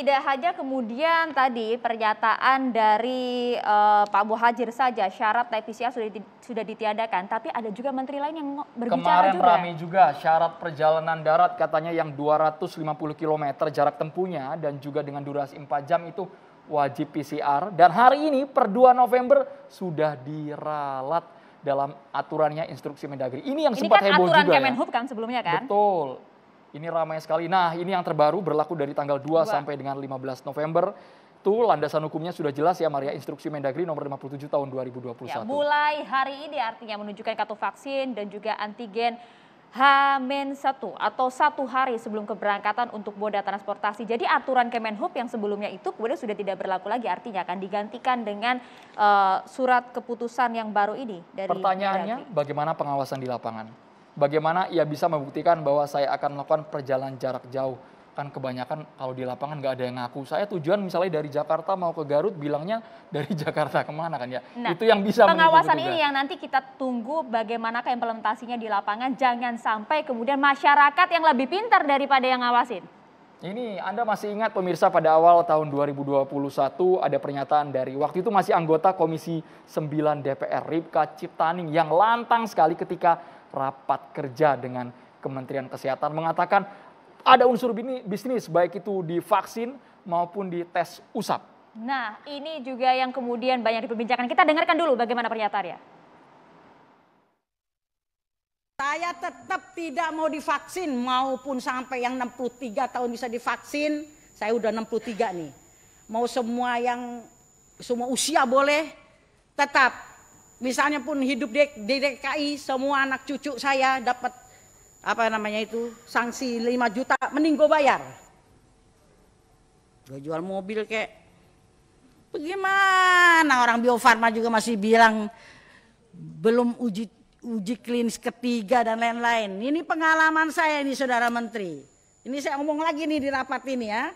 tidak hanya kemudian tadi pernyataan dari uh, Pak Muhajir saja syarat tes PCR sudah di, sudah ditiadakan, tapi ada juga menteri lain yang berbicara Kemarin juga. Kemarin ramai juga syarat perjalanan darat katanya yang 250 km jarak tempuhnya dan juga dengan durasi 4 jam itu wajib PCR dan hari ini per 2 November sudah diralat dalam aturannya instruksi Mendagri. Ini yang ini sempat kan heboh juga. Ini kan aturan Kemenhub kan sebelumnya kan? Betul. Ini ramai sekali. Nah, ini yang terbaru berlaku dari tanggal 2 2. sampai dengan 15 November. Tuh landasan hukumnya sudah jelas ya Maria Instruksi Mendagri nomor 57 tahun 2021. Ya, mulai hari ini artinya menunjukkan kartu vaksin dan juga antigen H-1 atau satu hari sebelum keberangkatan untuk moda transportasi. Jadi aturan Kemenhub yang sebelumnya itu kemudian sudah tidak berlaku lagi artinya akan digantikan dengan uh, surat keputusan yang baru ini dari Pertanyaannya Mendagri. bagaimana pengawasan di lapangan? bagaimana ia bisa membuktikan bahwa saya akan melakukan perjalanan jarak jauh. Kan kebanyakan kalau di lapangan nggak ada yang ngaku. Saya tujuan misalnya dari Jakarta mau ke Garut bilangnya dari Jakarta kemana kan ya. Nah, itu yang bisa pengawasan gitu ini yang nanti kita tunggu bagaimana implementasinya di lapangan. Jangan sampai kemudian masyarakat yang lebih pintar daripada yang ngawasin. Ini Anda masih ingat pemirsa pada awal tahun 2021 ada pernyataan dari waktu itu masih anggota Komisi 9 DPR Ripka Ciptaning yang lantang sekali ketika rapat kerja dengan Kementerian Kesehatan mengatakan ada unsur bisnis baik itu di vaksin maupun di tes usap. Nah, ini juga yang kemudian banyak diperbincangkan. Kita dengarkan dulu bagaimana pernyataannya. Saya tetap tidak mau divaksin maupun sampai yang 63 tahun bisa divaksin. Saya udah 63 nih. Mau semua yang semua usia boleh tetap misalnya pun hidup di, di DKI semua anak cucu saya dapat apa namanya itu sanksi 5 juta mending gue bayar gue jual mobil kek bagaimana orang biofarma juga masih bilang belum uji uji klinis ketiga dan lain-lain ini pengalaman saya ini saudara menteri ini saya ngomong lagi nih di rapat ini ya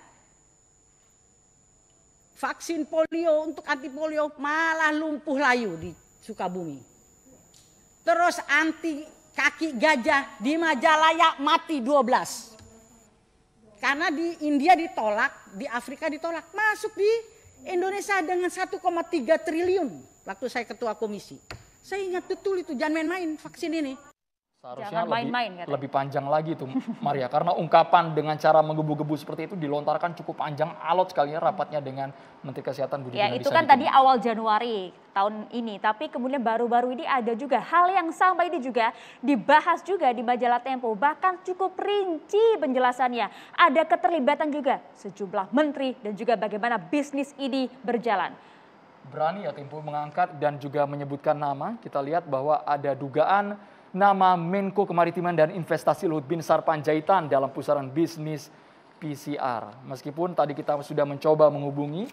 vaksin polio untuk anti polio malah lumpuh layu di Sukabumi. Terus anti kaki gajah di Majalaya mati 12. Karena di India ditolak, di Afrika ditolak, masuk di Indonesia dengan 1,3 triliun waktu saya ketua komisi. Saya ingat betul itu, jangan main-main vaksin ini. Seharusnya lebih, main -main, lebih panjang lagi tuh Maria karena ungkapan dengan cara menggebu-gebu seperti itu dilontarkan cukup panjang alot sekali ya rapatnya dengan Menteri Kesehatan Budi Ya itu kan tadi awal Januari tahun ini tapi kemudian baru-baru ini ada juga hal yang sama ini juga dibahas juga di majalah Tempo bahkan cukup rinci penjelasannya ada keterlibatan juga sejumlah menteri dan juga bagaimana bisnis ini berjalan berani ya Tempo mengangkat dan juga menyebutkan nama kita lihat bahwa ada dugaan nama Menko Kemaritiman dan Investasi Luhut Binsar Panjaitan dalam pusaran bisnis PCR. Meskipun tadi kita sudah mencoba menghubungi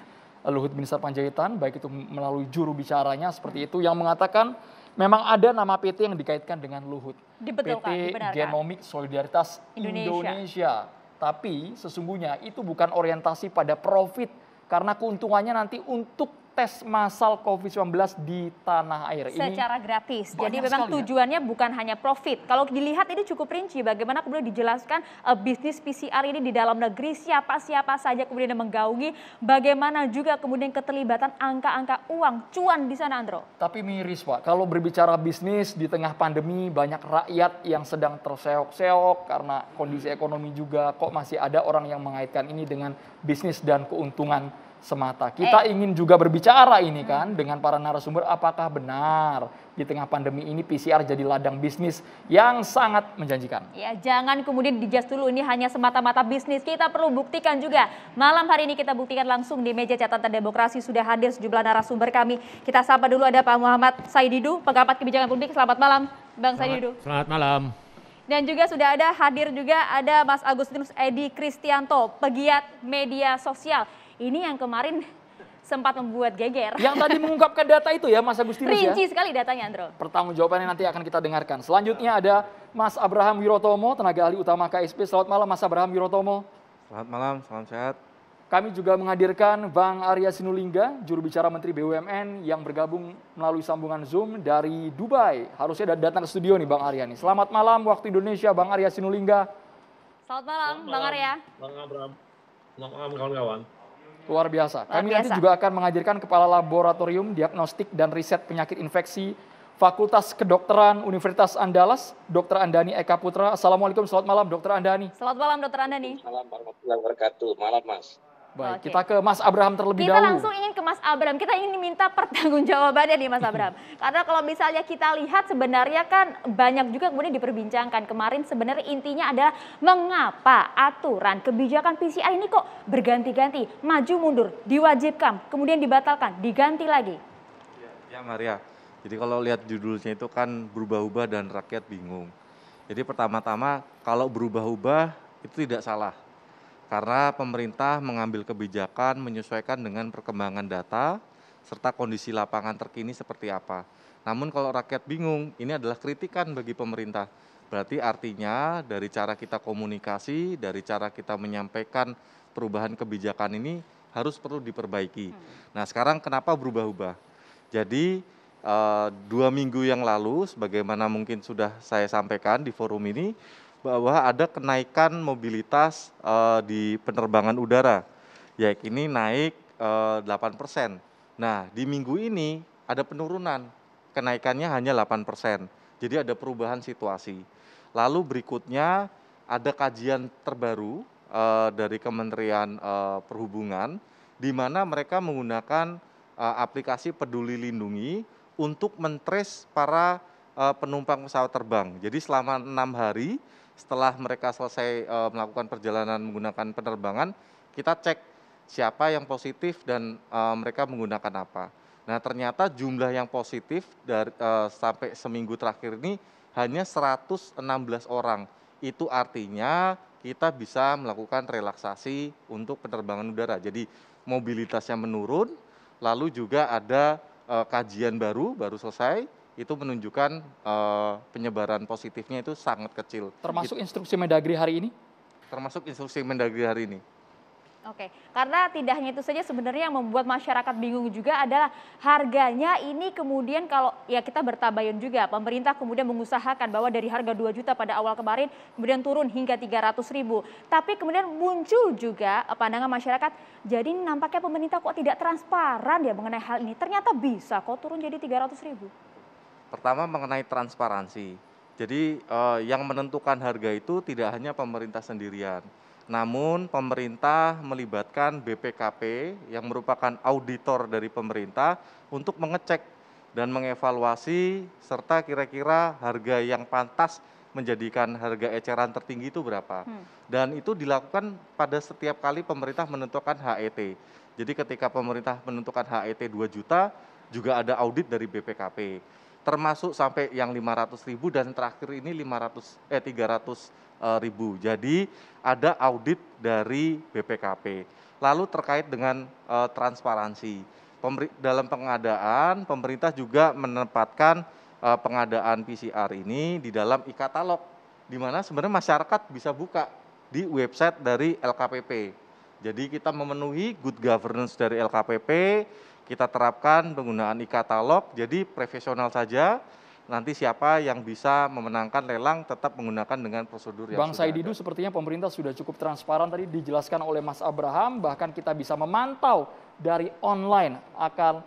eh, Luhut Binsar Panjaitan, baik itu melalui juru bicaranya seperti itu, yang mengatakan memang ada nama PT yang dikaitkan dengan Luhut. Dibetulkan, PT Genomik Solidaritas Indonesia. Indonesia. Tapi sesungguhnya itu bukan orientasi pada profit, karena keuntungannya nanti untuk tes masal COVID-19 di tanah air. ini Secara gratis. Jadi memang ya. tujuannya ya? bukan hanya profit. Kalau dilihat ini cukup rinci bagaimana kemudian dijelaskan uh, bisnis PCR ini di dalam negeri siapa-siapa saja kemudian menggaungi, bagaimana juga kemudian keterlibatan angka-angka uang cuan di sana Andro. Tapi miris Pak, kalau berbicara bisnis di tengah pandemi banyak rakyat yang sedang terseok-seok karena kondisi ekonomi juga kok masih ada orang yang mengaitkan ini dengan bisnis dan keuntungan semata. Eh. Kita eh. ingin juga berbicara ini kan hmm. dengan para narasumber apakah benar di tengah pandemi ini PCR jadi ladang bisnis yang sangat menjanjikan. Ya, jangan kemudian dijas dulu ini hanya semata-mata bisnis. Kita perlu buktikan juga. Malam hari ini kita buktikan langsung di meja catatan demokrasi sudah hadir sejumlah narasumber kami. Kita sapa dulu ada Pak Muhammad Saididu, pengamat kebijakan publik. Selamat malam, Bang selamat, Saididu. Selamat malam. Dan juga sudah ada hadir juga ada Mas Agustinus Edi Kristianto, pegiat media sosial ini yang kemarin sempat membuat geger. Yang tadi mengungkapkan data itu ya Mas Agustinus Rinci ya. Rinci sekali datanya Andro. Pertanggungjawabannya nanti akan kita dengarkan. Selanjutnya ada Mas Abraham Wirotomo, tenaga ahli utama KSP. Selamat malam Mas Abraham Wirotomo. Selamat malam, salam sehat. Kami juga menghadirkan Bang Arya Sinulinga, juru bicara Menteri BUMN yang bergabung melalui sambungan Zoom dari Dubai. Harusnya datang ke studio nih Bang Arya nih. Selamat malam waktu Indonesia Bang Arya Sinulinga. Selamat malam, Selamat malam Bang Arya. Bang Abraham. Selamat malam kawan-kawan. Luar biasa. Luar Kami biasa. nanti juga akan menghadirkan kepala laboratorium diagnostik dan riset penyakit infeksi Fakultas Kedokteran Universitas Andalas, Dr. Andani Eka Putra. Assalamualaikum, selamat malam Dr. Andani. Selamat malam Dr. Andani. Selamat malam warahmatullahi wabarakatuh. Malam Mas. Baik, Oke. kita ke Mas Abraham terlebih kita dahulu. Kita langsung ingin ke Mas Abraham. Kita ingin minta pertanggungjawabannya nih Mas Abraham. Karena kalau misalnya kita lihat sebenarnya kan banyak juga kemudian diperbincangkan. Kemarin sebenarnya intinya adalah mengapa aturan kebijakan PCI ini kok berganti-ganti, maju mundur, diwajibkan, kemudian dibatalkan, diganti lagi. Ya, ya, Maria. Jadi kalau lihat judulnya itu kan berubah-ubah dan rakyat bingung. Jadi pertama-tama kalau berubah-ubah itu tidak salah karena pemerintah mengambil kebijakan menyesuaikan dengan perkembangan data serta kondisi lapangan terkini seperti apa. Namun kalau rakyat bingung, ini adalah kritikan bagi pemerintah. Berarti artinya dari cara kita komunikasi, dari cara kita menyampaikan perubahan kebijakan ini harus perlu diperbaiki. Hmm. Nah sekarang kenapa berubah-ubah? Jadi eh, dua minggu yang lalu, sebagaimana mungkin sudah saya sampaikan di forum ini, bahwa ada kenaikan mobilitas uh, di penerbangan udara, yaitu ini naik uh, persen. Nah, di minggu ini ada penurunan, kenaikannya hanya 8 persen. Jadi ada perubahan situasi. Lalu berikutnya ada kajian terbaru uh, dari Kementerian uh, Perhubungan, di mana mereka menggunakan uh, aplikasi Peduli Lindungi untuk mentres para uh, penumpang pesawat terbang. Jadi selama enam hari setelah mereka selesai e, melakukan perjalanan menggunakan penerbangan, kita cek siapa yang positif dan e, mereka menggunakan apa. Nah, ternyata jumlah yang positif dari e, eh, sampai seminggu terakhir ini hanya 116 orang. Itu artinya kita bisa melakukan relaksasi untuk penerbangan udara. Jadi mobilitasnya menurun, lalu juga ada e, kajian baru baru selesai itu menunjukkan uh, penyebaran positifnya itu sangat kecil. Termasuk instruksi Mendagri hari ini? Termasuk instruksi Mendagri hari ini. Oke, karena tidak hanya itu saja sebenarnya yang membuat masyarakat bingung juga adalah harganya ini kemudian kalau ya kita bertabayun juga pemerintah kemudian mengusahakan bahwa dari harga 2 juta pada awal kemarin kemudian turun hingga 300 ribu. Tapi kemudian muncul juga eh, pandangan masyarakat jadi nampaknya pemerintah kok tidak transparan ya mengenai hal ini. Ternyata bisa kok turun jadi 300 ribu. Pertama mengenai transparansi. Jadi eh, yang menentukan harga itu tidak hanya pemerintah sendirian, namun pemerintah melibatkan BPKP yang merupakan auditor dari pemerintah untuk mengecek dan mengevaluasi serta kira-kira harga yang pantas menjadikan harga eceran tertinggi itu berapa. Hmm. Dan itu dilakukan pada setiap kali pemerintah menentukan HET. Jadi ketika pemerintah menentukan HET 2 juta juga ada audit dari BPKP termasuk sampai yang 500 ribu dan terakhir ini 500 eh 300 eh, ribu. Jadi ada audit dari BPKP. Lalu terkait dengan uh, transparansi Pemri dalam pengadaan pemerintah juga menempatkan uh, pengadaan PCR ini di dalam e-katalog di mana sebenarnya masyarakat bisa buka di website dari LKPP. Jadi kita memenuhi good governance dari LKPP kita terapkan penggunaan e-katalog, jadi profesional saja, nanti siapa yang bisa memenangkan lelang tetap menggunakan dengan prosedur yang Bang Saididu sepertinya pemerintah sudah cukup transparan tadi dijelaskan oleh Mas Abraham bahkan kita bisa memantau dari online akan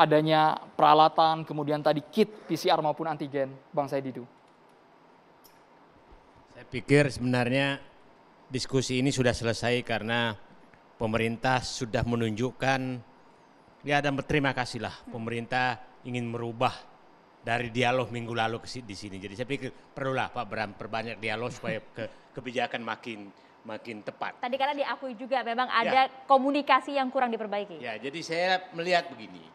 adanya peralatan kemudian tadi kit PCR maupun antigen Bang Saididu. Saya pikir sebenarnya diskusi ini sudah selesai karena pemerintah sudah menunjukkan ya dan berterima kasihlah pemerintah ingin merubah dari dialog minggu lalu ke di sini. Jadi saya pikir perlulah Pak Bram perbanyak dialog supaya ke, kebijakan makin makin tepat. Tadi karena diakui juga memang ya. ada ya. komunikasi yang kurang diperbaiki. Ya, jadi saya melihat begini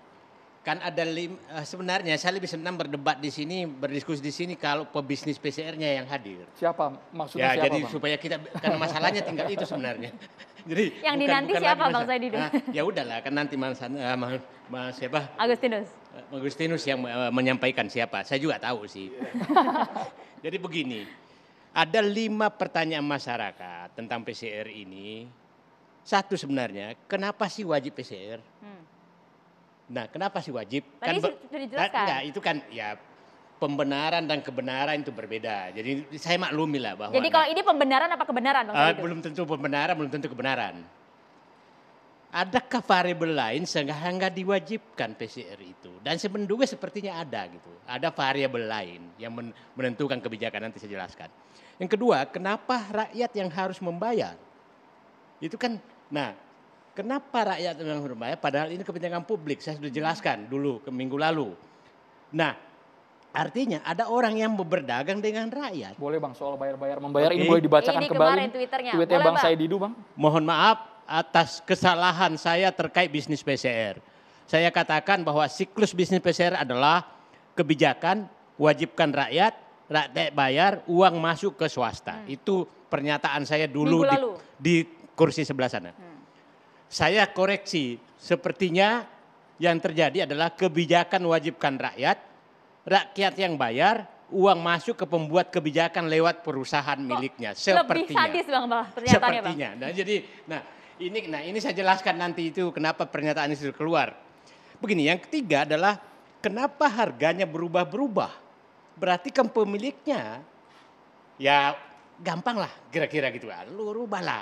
kan ada lim, eh, sebenarnya saya lebih senang berdebat di sini berdiskusi di sini kalau pebisnis PCR-nya yang hadir. Siapa maksudnya ya, siapa? jadi bang? supaya kita karena masalahnya tinggal itu sebenarnya. Jadi yang bukan, dinanti bukan siapa Bang Saidi? Nah, ya udahlah kan nanti Mas, uh, mas, mas siapa? Agustinus. Eh, Agustinus yang uh, menyampaikan siapa. Saya juga tahu sih. jadi begini. Ada lima pertanyaan masyarakat tentang PCR ini. Satu sebenarnya, kenapa sih wajib PCR? Hmm. Nah, kenapa sih wajib? Tadi kan, sudah nah, dijelaskan. Enggak, itu kan ya pembenaran dan kebenaran itu berbeda. Jadi saya maklumi lah bahwa. Jadi kalau nah, ini pembenaran apa kebenaran, Uh, belum tentu pembenaran, belum tentu kebenaran. Adakah variabel lain sehingga diwajibkan PCR itu? Dan sebenarnya sepertinya ada gitu. Ada variabel lain yang menentukan kebijakan nanti saya jelaskan. Yang kedua, kenapa rakyat yang harus membayar? Itu kan, nah Kenapa rakyat memang berbayar? Padahal ini kepentingan publik. Saya sudah jelaskan dulu ke minggu lalu. Nah, artinya ada orang yang berdagang dengan rakyat. Boleh bang soal bayar-bayar membayar okay. ini boleh dibacakan ini kembali. Twitternya. Tweetnya boleh, bang, bang Saididu bang. Mohon maaf atas kesalahan saya terkait bisnis PCR. Saya katakan bahwa siklus bisnis PCR adalah kebijakan wajibkan rakyat, rakyat bayar, uang masuk ke swasta. Hmm. Itu pernyataan saya dulu di, kursi sebelah sana. Hmm saya koreksi, sepertinya yang terjadi adalah kebijakan wajibkan rakyat, rakyat yang bayar, uang masuk ke pembuat kebijakan lewat perusahaan miliknya. sepertinya. Lebih sadis bang, bang pernyataannya sepertinya. bang. Nah jadi, nah ini, nah ini saya jelaskan nanti itu kenapa pernyataan ini sudah keluar. Begini, yang ketiga adalah kenapa harganya berubah-berubah? Berarti kan pemiliknya ya gampang lah kira-kira gitu ah, lu rubah lah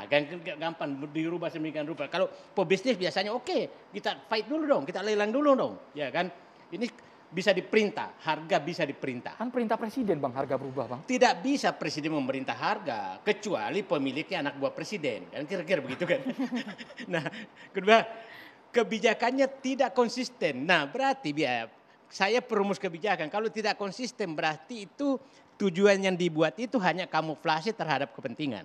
gampang dirubah semingguan rupa kalau pebisnis biasanya oke okay, kita fight dulu dong kita lelang dulu dong ya kan ini bisa diperintah, harga bisa diperintah. Kan perintah presiden bang, harga berubah bang. Tidak bisa presiden memerintah harga, kecuali pemiliknya anak buah presiden, kan kira-kira begitu kan. nah, kedua kebijakannya tidak konsisten. Nah, berarti biaya saya perumus kebijakan. Kalau tidak konsisten berarti itu tujuan yang dibuat itu hanya kamuflase terhadap kepentingan.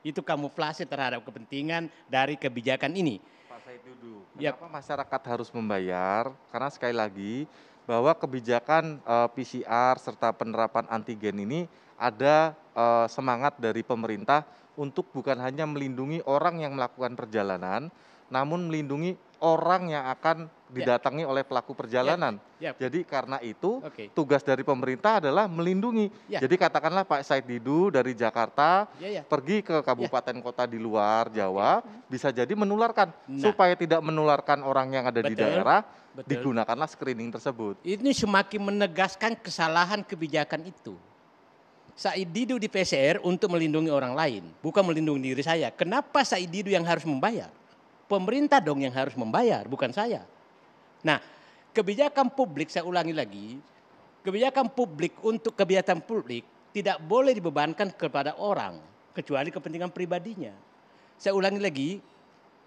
Itu kamuflase terhadap kepentingan dari kebijakan ini. Pak Said Dudu, ya. kenapa masyarakat harus membayar? Karena sekali lagi bahwa kebijakan uh, eh, PCR serta penerapan antigen ini ada uh, semangat dari pemerintah untuk bukan hanya melindungi orang yang melakukan perjalanan, namun melindungi orang yang akan Ya. didatangi yeah. oleh pelaku perjalanan. Yeah. Yeah. Jadi karena itu okay. tugas dari pemerintah adalah melindungi. Yeah. Jadi katakanlah Pak Said Didu dari Jakarta yeah, yeah. pergi ke ya. kabupaten yeah. kota di luar Jawa okay. Hmm. bisa jadi menularkan. Nah. Supaya tidak menularkan orang yang ada Betul. di daerah, Betul. digunakanlah screening tersebut. Ini semakin menegaskan kesalahan kebijakan itu. Said Didu di PCR untuk melindungi orang lain, bukan melindungi diri saya. Kenapa Said Didu yang harus membayar? Pemerintah dong yang harus membayar, bukan saya. Nah, kebijakan publik saya ulangi lagi, kebijakan publik untuk kebijakan publik tidak boleh dibebankan kepada orang kecuali kepentingan pribadinya. Saya ulangi lagi,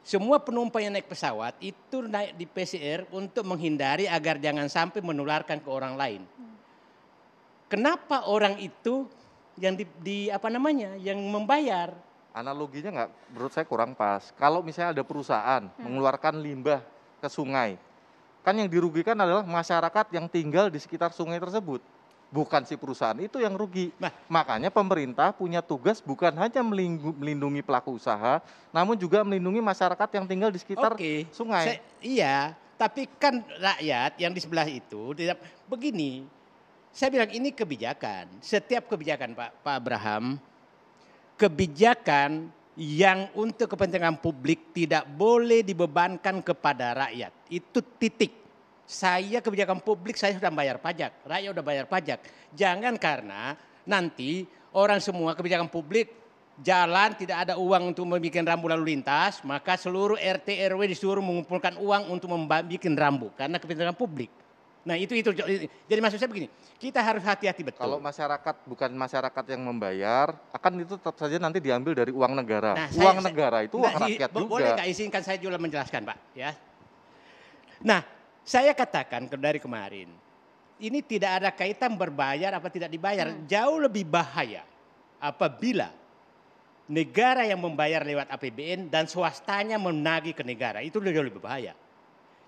semua penumpang yang naik pesawat itu naik di PCR untuk menghindari agar jangan sampai menularkan ke orang lain. Kenapa orang itu yang di, di apa namanya yang membayar? Analoginya nggak, menurut saya kurang pas. Kalau misalnya ada perusahaan hmm. mengeluarkan limbah ke sungai, Kan yang dirugikan adalah masyarakat yang tinggal di sekitar sungai tersebut. Bukan si perusahaan itu yang rugi. Nah. Makanya pemerintah punya tugas bukan hanya melindungi pelaku usaha, namun juga melindungi masyarakat yang tinggal di sekitar okay. sungai. Saya, iya, tapi kan rakyat yang di sebelah itu tidak begini. Saya bilang ini kebijakan. Setiap kebijakan Pak Pak Abraham kebijakan yang untuk kepentingan publik tidak boleh dibebankan kepada rakyat. Itu titik. Saya kebijakan publik saya sudah bayar pajak, rakyat sudah bayar pajak. Jangan karena nanti orang semua kebijakan publik jalan tidak ada uang untuk membuat rambu lalu lintas, maka seluruh RT RW disuruh mengumpulkan uang untuk membuat rambu karena kepentingan publik. Nah itu itu jadi maksud saya begini, kita harus hati-hati betul. Kalau masyarakat bukan masyarakat yang membayar, akan itu tetap saja nanti diambil dari uang negara. Nah, uang saya, negara itu nah, uang rakyat boleh juga. Boleh nggak izinkan saya juga menjelaskan Pak ya? Nah saya katakan dari kemarin, ini tidak ada kaitan berbayar apa tidak dibayar. Hmm. Jauh lebih bahaya apabila negara yang membayar lewat APBN dan swastanya menagih ke negara. Itu jauh lebih bahaya.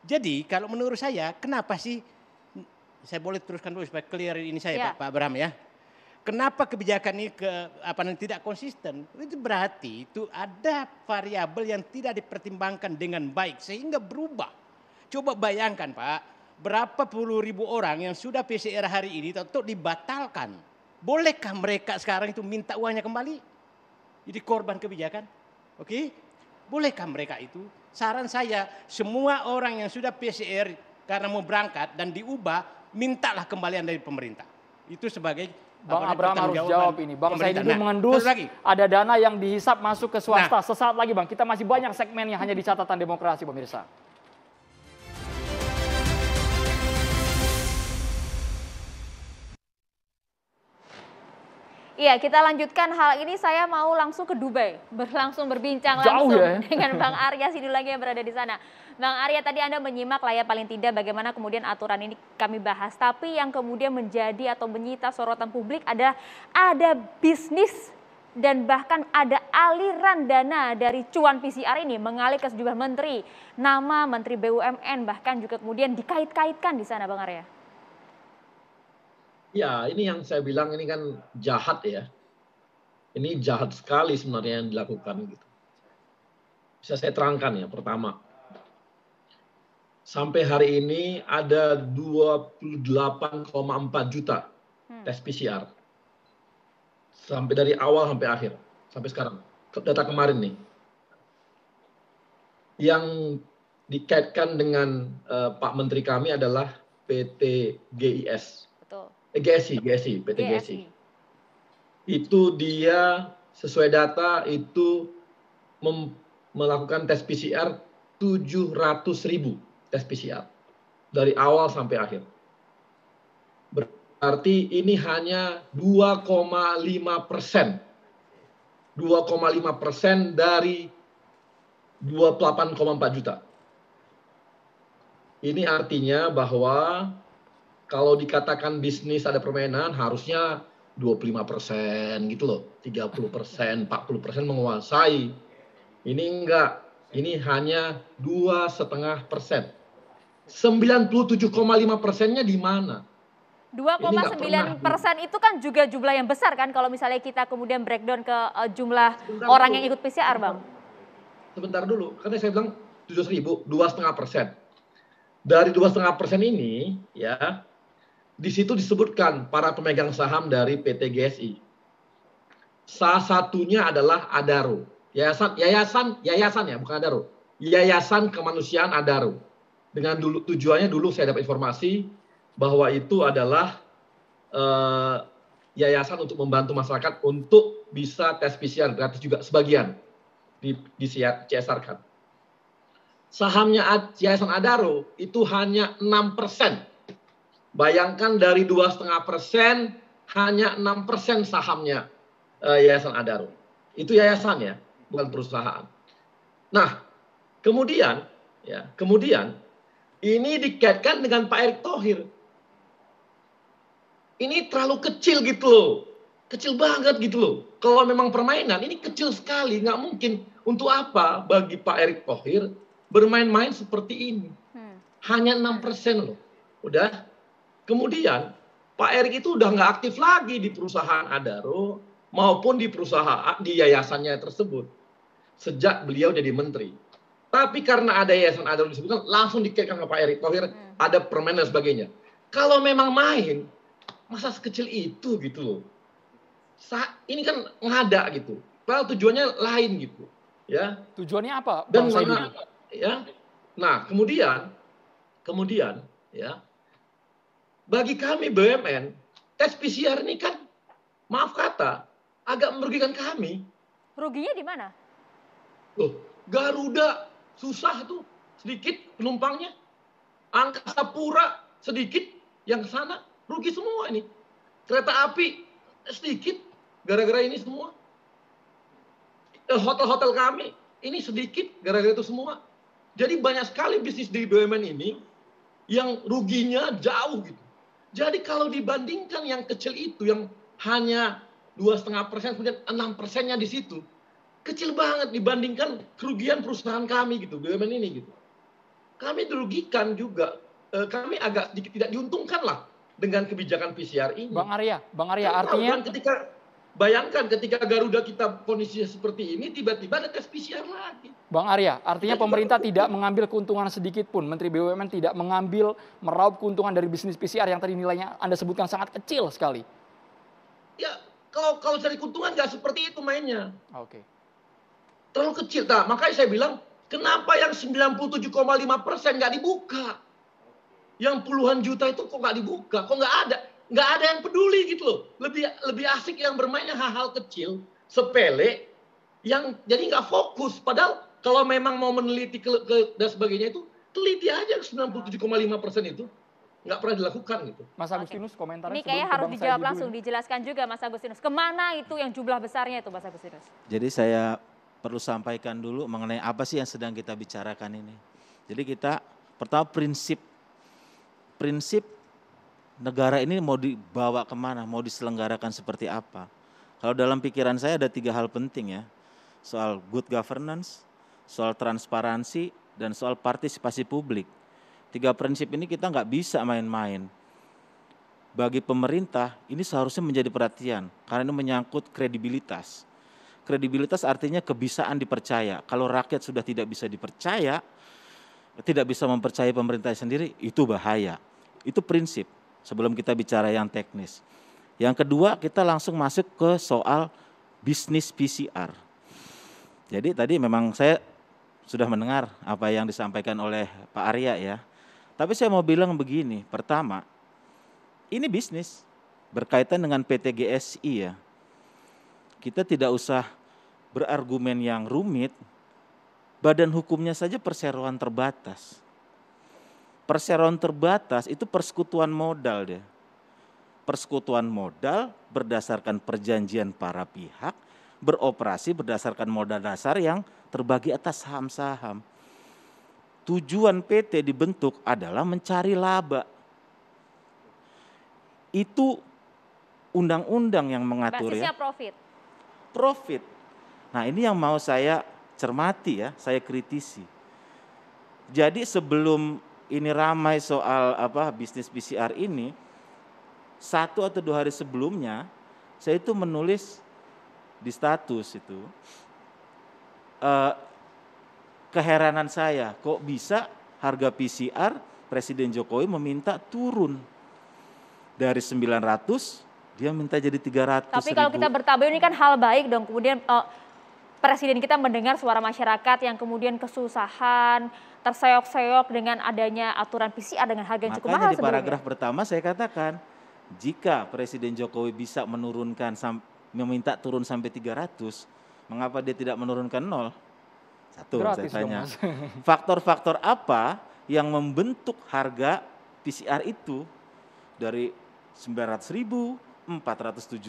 Jadi kalau menurut saya kenapa sih saya boleh teruskan dulu supaya clear ini saya ya. Pak, Pak Abraham ya. Kenapa kebijakan ini ke apa tidak konsisten? Itu berarti itu ada variabel yang tidak dipertimbangkan dengan baik sehingga berubah. Coba bayangkan Pak, berapa puluh ribu orang yang sudah PCR hari ini tentu dibatalkan. Bolehkah mereka sekarang itu minta uangnya kembali? Jadi korban kebijakan. Oke? Bolehkah mereka itu? Saran saya, semua orang yang sudah PCR karena mau berangkat dan diubah, mintalah kembalian dari pemerintah. Itu sebagai Bang Abraham harus jawab ini. Bang saya nah, mengendus lagi. ada dana yang dihisap masuk ke swasta. Nah, Sesaat lagi Bang, kita masih banyak segmen yang hanya di catatan demokrasi pemirsa. Iya, kita lanjutkan hal ini. Saya mau langsung ke Dubai, berlangsung berbincang Jauh langsung ya. dengan Bang Arya Sidulangi yang berada di sana. Bang Arya tadi Anda menyimak lah ya paling tidak bagaimana kemudian aturan ini kami bahas. Tapi yang kemudian menjadi atau menyita sorotan publik adalah ada bisnis dan bahkan ada aliran dana dari cuan PCR ini mengalir ke sejumlah menteri. Nama Menteri BUMN bahkan juga kemudian dikait-kaitkan di sana Bang Arya. Ya ini yang saya bilang ini kan jahat ya. Ini jahat sekali sebenarnya yang dilakukan gitu. Bisa saya terangkan ya pertama sampai hari ini ada 28,4 juta hmm. tes PCR. Sampai dari awal sampai akhir, sampai sekarang. Data kemarin nih. Yang dikaitkan dengan uh, Pak Menteri kami adalah PT GIS. Betul. Eh, GSI, GSI, PT GSI. GSI. Itu dia sesuai data itu melakukan tes PCR 700 ribu tes PCR dari awal sampai akhir. Berarti ini hanya 2,5 persen. 2,5 persen dari 28,4 juta. Ini artinya bahwa kalau dikatakan bisnis ada permainan harusnya 25 persen gitu loh. 30 persen, 40 persen menguasai. Ini enggak. Ini hanya dua setengah persen 97,5 persennya di mana? 2,9 persen itu kan juga jumlah yang besar kan kalau misalnya kita kemudian breakdown ke eh, jumlah sebentar orang dulu. yang ikut PCR bang. Sebentar dulu, karena saya bilang 700 ribu, dua setengah persen. Dari dua setengah persen ini, ya, di situ disebutkan para pemegang saham dari PT GSI. Salah satunya adalah Adaro, yayasan, yayasan, yayasan ya, bukan Adaro, yayasan kemanusiaan Adaro dengan dulu tujuannya dulu saya dapat informasi bahwa itu adalah uh, yayasan untuk membantu masyarakat untuk bisa tes PCR gratis juga sebagian di, di CSR kan. Sahamnya Yayasan Adaro itu hanya 6 persen. Bayangkan dari dua setengah persen hanya 6 persen sahamnya uh, Yayasan Adaro. Itu yayasan ya, bukan perusahaan. Nah, kemudian ya, kemudian ini dikaitkan dengan Pak Erick Thohir. Ini terlalu kecil gitu loh. Kecil banget gitu loh. Kalau memang permainan, ini kecil sekali. Nggak mungkin. Untuk apa bagi Pak Erick Thohir bermain-main seperti ini? Hmm. Hanya Hanya 6% loh. Udah. Kemudian Pak Erick itu udah nggak aktif lagi di perusahaan Adaro maupun di perusahaan di yayasannya tersebut sejak beliau jadi menteri. Tapi karena ada yayasan ada disebutkan langsung dikaitkan sama Pak Erick Thohir, hmm. ada permen dan sebagainya. Kalau memang main, masa sekecil itu gitu loh. Sa ini kan ngada gitu. Padahal tujuannya lain gitu. Ya. Tujuannya apa? Dan mana, ya. Nah, kemudian kemudian ya bagi kami BUMN tes PCR ini kan maaf kata agak merugikan kami. Ruginya di mana? Loh, Garuda susah tuh sedikit penumpangnya. Angkasa Pura sedikit, yang sana rugi semua ini. Kereta api sedikit gara-gara ini semua. Eh, hotel-hotel kami ini sedikit gara-gara itu semua. Jadi banyak sekali bisnis di BUMN ini yang ruginya jauh gitu. Jadi kalau dibandingkan yang kecil itu yang hanya dua setengah persen kemudian enam persennya di situ, kecil banget dibandingkan kerugian perusahaan kami gitu BUMN ini gitu. Kami dirugikan juga, e, kami agak sedikit tidak diuntungkan lah dengan kebijakan PCR ini. Bang Arya, Bang Arya Karena artinya ketika bayangkan ketika Garuda kita kondisinya seperti ini tiba-tiba ada tes PCR lagi. Bang Arya, artinya pemerintah tidak mengambil keuntungan sedikit pun. Menteri BUMN tidak mengambil meraup keuntungan dari bisnis PCR yang tadi nilainya Anda sebutkan sangat kecil sekali. Ya, kalau kalau cari keuntungan nggak seperti itu mainnya. Oke. Okay. Terlalu kecil. Nah, makanya saya bilang, kenapa yang 97,5 persen nggak dibuka? Yang puluhan juta itu kok nggak dibuka? Kok nggak ada? Nggak ada yang peduli gitu loh. Lebih lebih asik yang bermainnya hal-hal kecil, sepele, yang jadi nggak fokus. Padahal kalau memang mau meneliti ke, ke dan sebagainya itu, teliti aja 97,5 persen itu nggak pernah dilakukan gitu. Mas Agustinus Oke. komentarnya Ini kayaknya harus dijawab langsung, ya. dijelaskan juga Mas Agustinus. Kemana itu yang jumlah besarnya itu Mas Agustinus? Jadi saya perlu sampaikan dulu mengenai apa sih yang sedang kita bicarakan ini. Jadi kita pertama prinsip prinsip negara ini mau dibawa kemana, mau diselenggarakan seperti apa. Kalau dalam pikiran saya ada tiga hal penting ya, soal good governance, soal transparansi, dan soal partisipasi publik. Tiga prinsip ini kita nggak bisa main-main. Bagi pemerintah ini seharusnya menjadi perhatian karena ini menyangkut kredibilitas. Kredibilitas artinya kebisaan dipercaya. Kalau rakyat sudah tidak bisa dipercaya, tidak bisa mempercayai pemerintah sendiri, itu bahaya. Itu prinsip sebelum kita bicara yang teknis. Yang kedua, kita langsung masuk ke soal bisnis PCR. Jadi tadi memang saya sudah mendengar apa yang disampaikan oleh Pak Arya ya. Tapi saya mau bilang begini, pertama, ini bisnis berkaitan dengan PT GSI ya. Kita tidak usah berargumen yang rumit, badan hukumnya saja perseroan terbatas. Perseroan terbatas itu persekutuan modal dia. Persekutuan modal berdasarkan perjanjian para pihak beroperasi berdasarkan modal dasar yang terbagi atas saham-saham. Tujuan PT dibentuk adalah mencari laba. Itu undang-undang yang mengatur Basisnya ya. profit. Profit Nah ini yang mau saya cermati ya, saya kritisi. Jadi sebelum ini ramai soal apa bisnis PCR ini, satu atau dua hari sebelumnya saya itu menulis di status itu eh, keheranan saya kok bisa harga PCR Presiden Jokowi meminta turun dari 900 dia minta jadi 300 Tapi kalau ribu. kita bertabayun ini kan hal baik dong. Kemudian eh, Presiden kita mendengar suara masyarakat yang kemudian kesusahan, terseok-seok dengan adanya aturan PCR dengan harga yang Makanya cukup mahal di paragraf sebelumnya. pertama saya katakan, jika Presiden Jokowi bisa menurunkan, meminta turun sampai 300, mengapa dia tidak menurunkan nol? Satu Gratis saya tanya. Faktor-faktor apa yang membentuk harga PCR itu dari 900 ribu, 475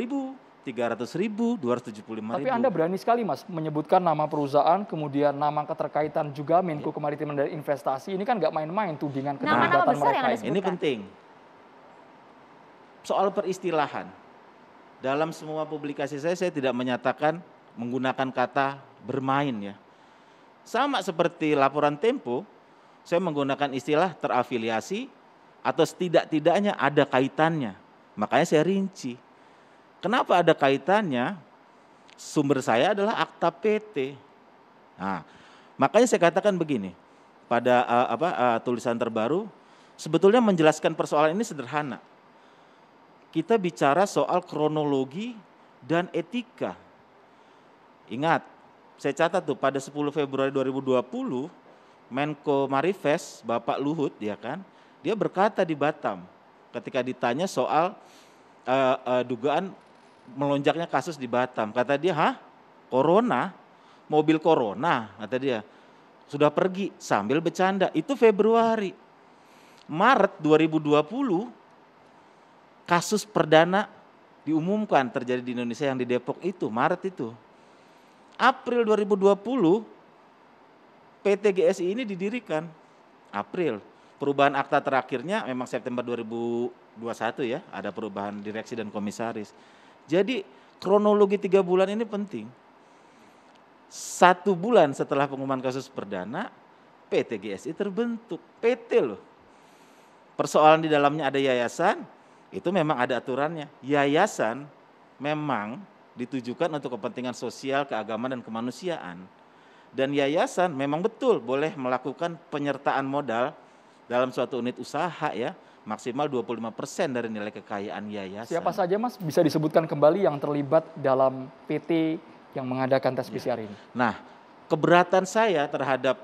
ribu, ratus ribu, lima ribu. Tapi Anda berani sekali Mas menyebutkan nama perusahaan, kemudian nama keterkaitan juga Menko iya. Kemaritiman dan Investasi. Ini kan nggak main-main tudingan keterlibatan nama mereka. Yang ini penting. Soal peristilahan. Dalam semua publikasi saya, saya tidak menyatakan menggunakan kata bermain ya. Sama seperti laporan Tempo, saya menggunakan istilah terafiliasi atau setidak-tidaknya ada kaitannya. Makanya saya rinci Kenapa ada kaitannya? Sumber saya adalah akta PT. Nah, makanya saya katakan begini pada uh, apa uh, tulisan terbaru sebetulnya menjelaskan persoalan ini sederhana. Kita bicara soal kronologi dan etika. Ingat, saya catat tuh pada 10 Februari 2020 Menko Marifes, Bapak Luhut ya kan, dia berkata di Batam ketika ditanya soal uh, uh, dugaan melonjaknya kasus di Batam. Kata dia, hah? Corona? Mobil Corona? Kata dia, sudah pergi sambil bercanda. Itu Februari. Maret 2020, kasus perdana diumumkan terjadi di Indonesia yang di Depok itu, Maret itu. April 2020, PT GSI ini didirikan. April. Perubahan akta terakhirnya memang September 2021 ya, ada perubahan direksi dan komisaris. Jadi kronologi tiga bulan ini penting. Satu bulan setelah pengumuman kasus perdana, PT GSI terbentuk. PT loh. Persoalan di dalamnya ada yayasan, itu memang ada aturannya. Yayasan memang ditujukan untuk kepentingan sosial, keagamaan, dan kemanusiaan. Dan yayasan memang betul boleh melakukan penyertaan modal dalam suatu unit usaha ya, maksimal 25% dari nilai kekayaan yayasan. Siapa saja Mas bisa disebutkan kembali yang terlibat dalam PT yang mengadakan tes iya. PCR ini? Nah, keberatan saya terhadap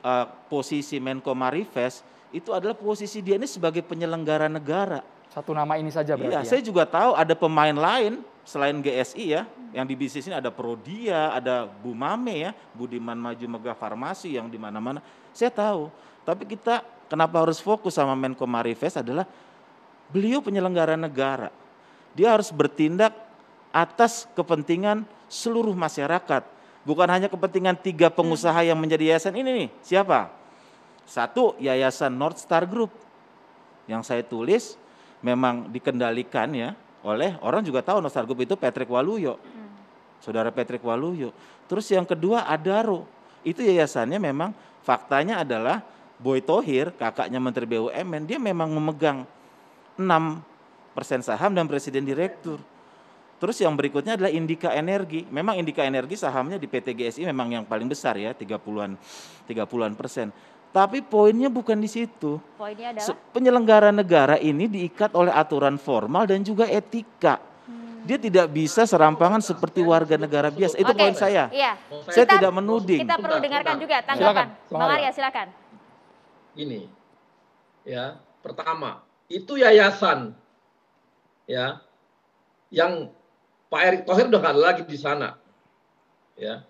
uh, posisi Menko Marifes itu adalah posisi dia ini sebagai penyelenggara negara. Satu nama ini saja berarti. Iya, ya? saya juga tahu ada pemain lain selain GSI ya, yang di bisnis ini ada Prodia, ada Bumame ya, Budiman Maju Mega Farmasi yang di mana-mana. Saya tahu, tapi kita kenapa harus fokus sama Menko Marives adalah beliau penyelenggara negara. Dia harus bertindak atas kepentingan seluruh masyarakat. Bukan hanya kepentingan tiga hmm. pengusaha yang menjadi yayasan ini nih. Siapa? Satu, Yayasan North Star Group. Yang saya tulis memang dikendalikan ya oleh orang juga tahu North Star Group itu Patrick Waluyo. Hmm. Saudara Patrick Waluyo. Terus yang kedua Adaro. Itu yayasannya memang faktanya adalah Boy Tohir, kakaknya Menteri BUMN, dia memang memegang 6% saham dan presiden direktur. Terus yang berikutnya adalah Indika Energi. Memang Indika Energi sahamnya di PT GSI memang yang paling besar ya, 30-an 30 persen. Tapi poinnya bukan di situ. Poinnya adalah penyelenggara negara ini diikat oleh aturan formal dan juga etika. Hmm. Dia tidak bisa serampangan seperti warga negara biasa. Itu okay. poin saya. Iya. Saya kita, tidak menuding. Kita perlu dengarkan juga tanggapan. Silakan. Bang Arya, silakan ini. Ya, pertama, itu yayasan. Ya. Yang Pak Erick Thohir udah nggak lagi di sana. Ya.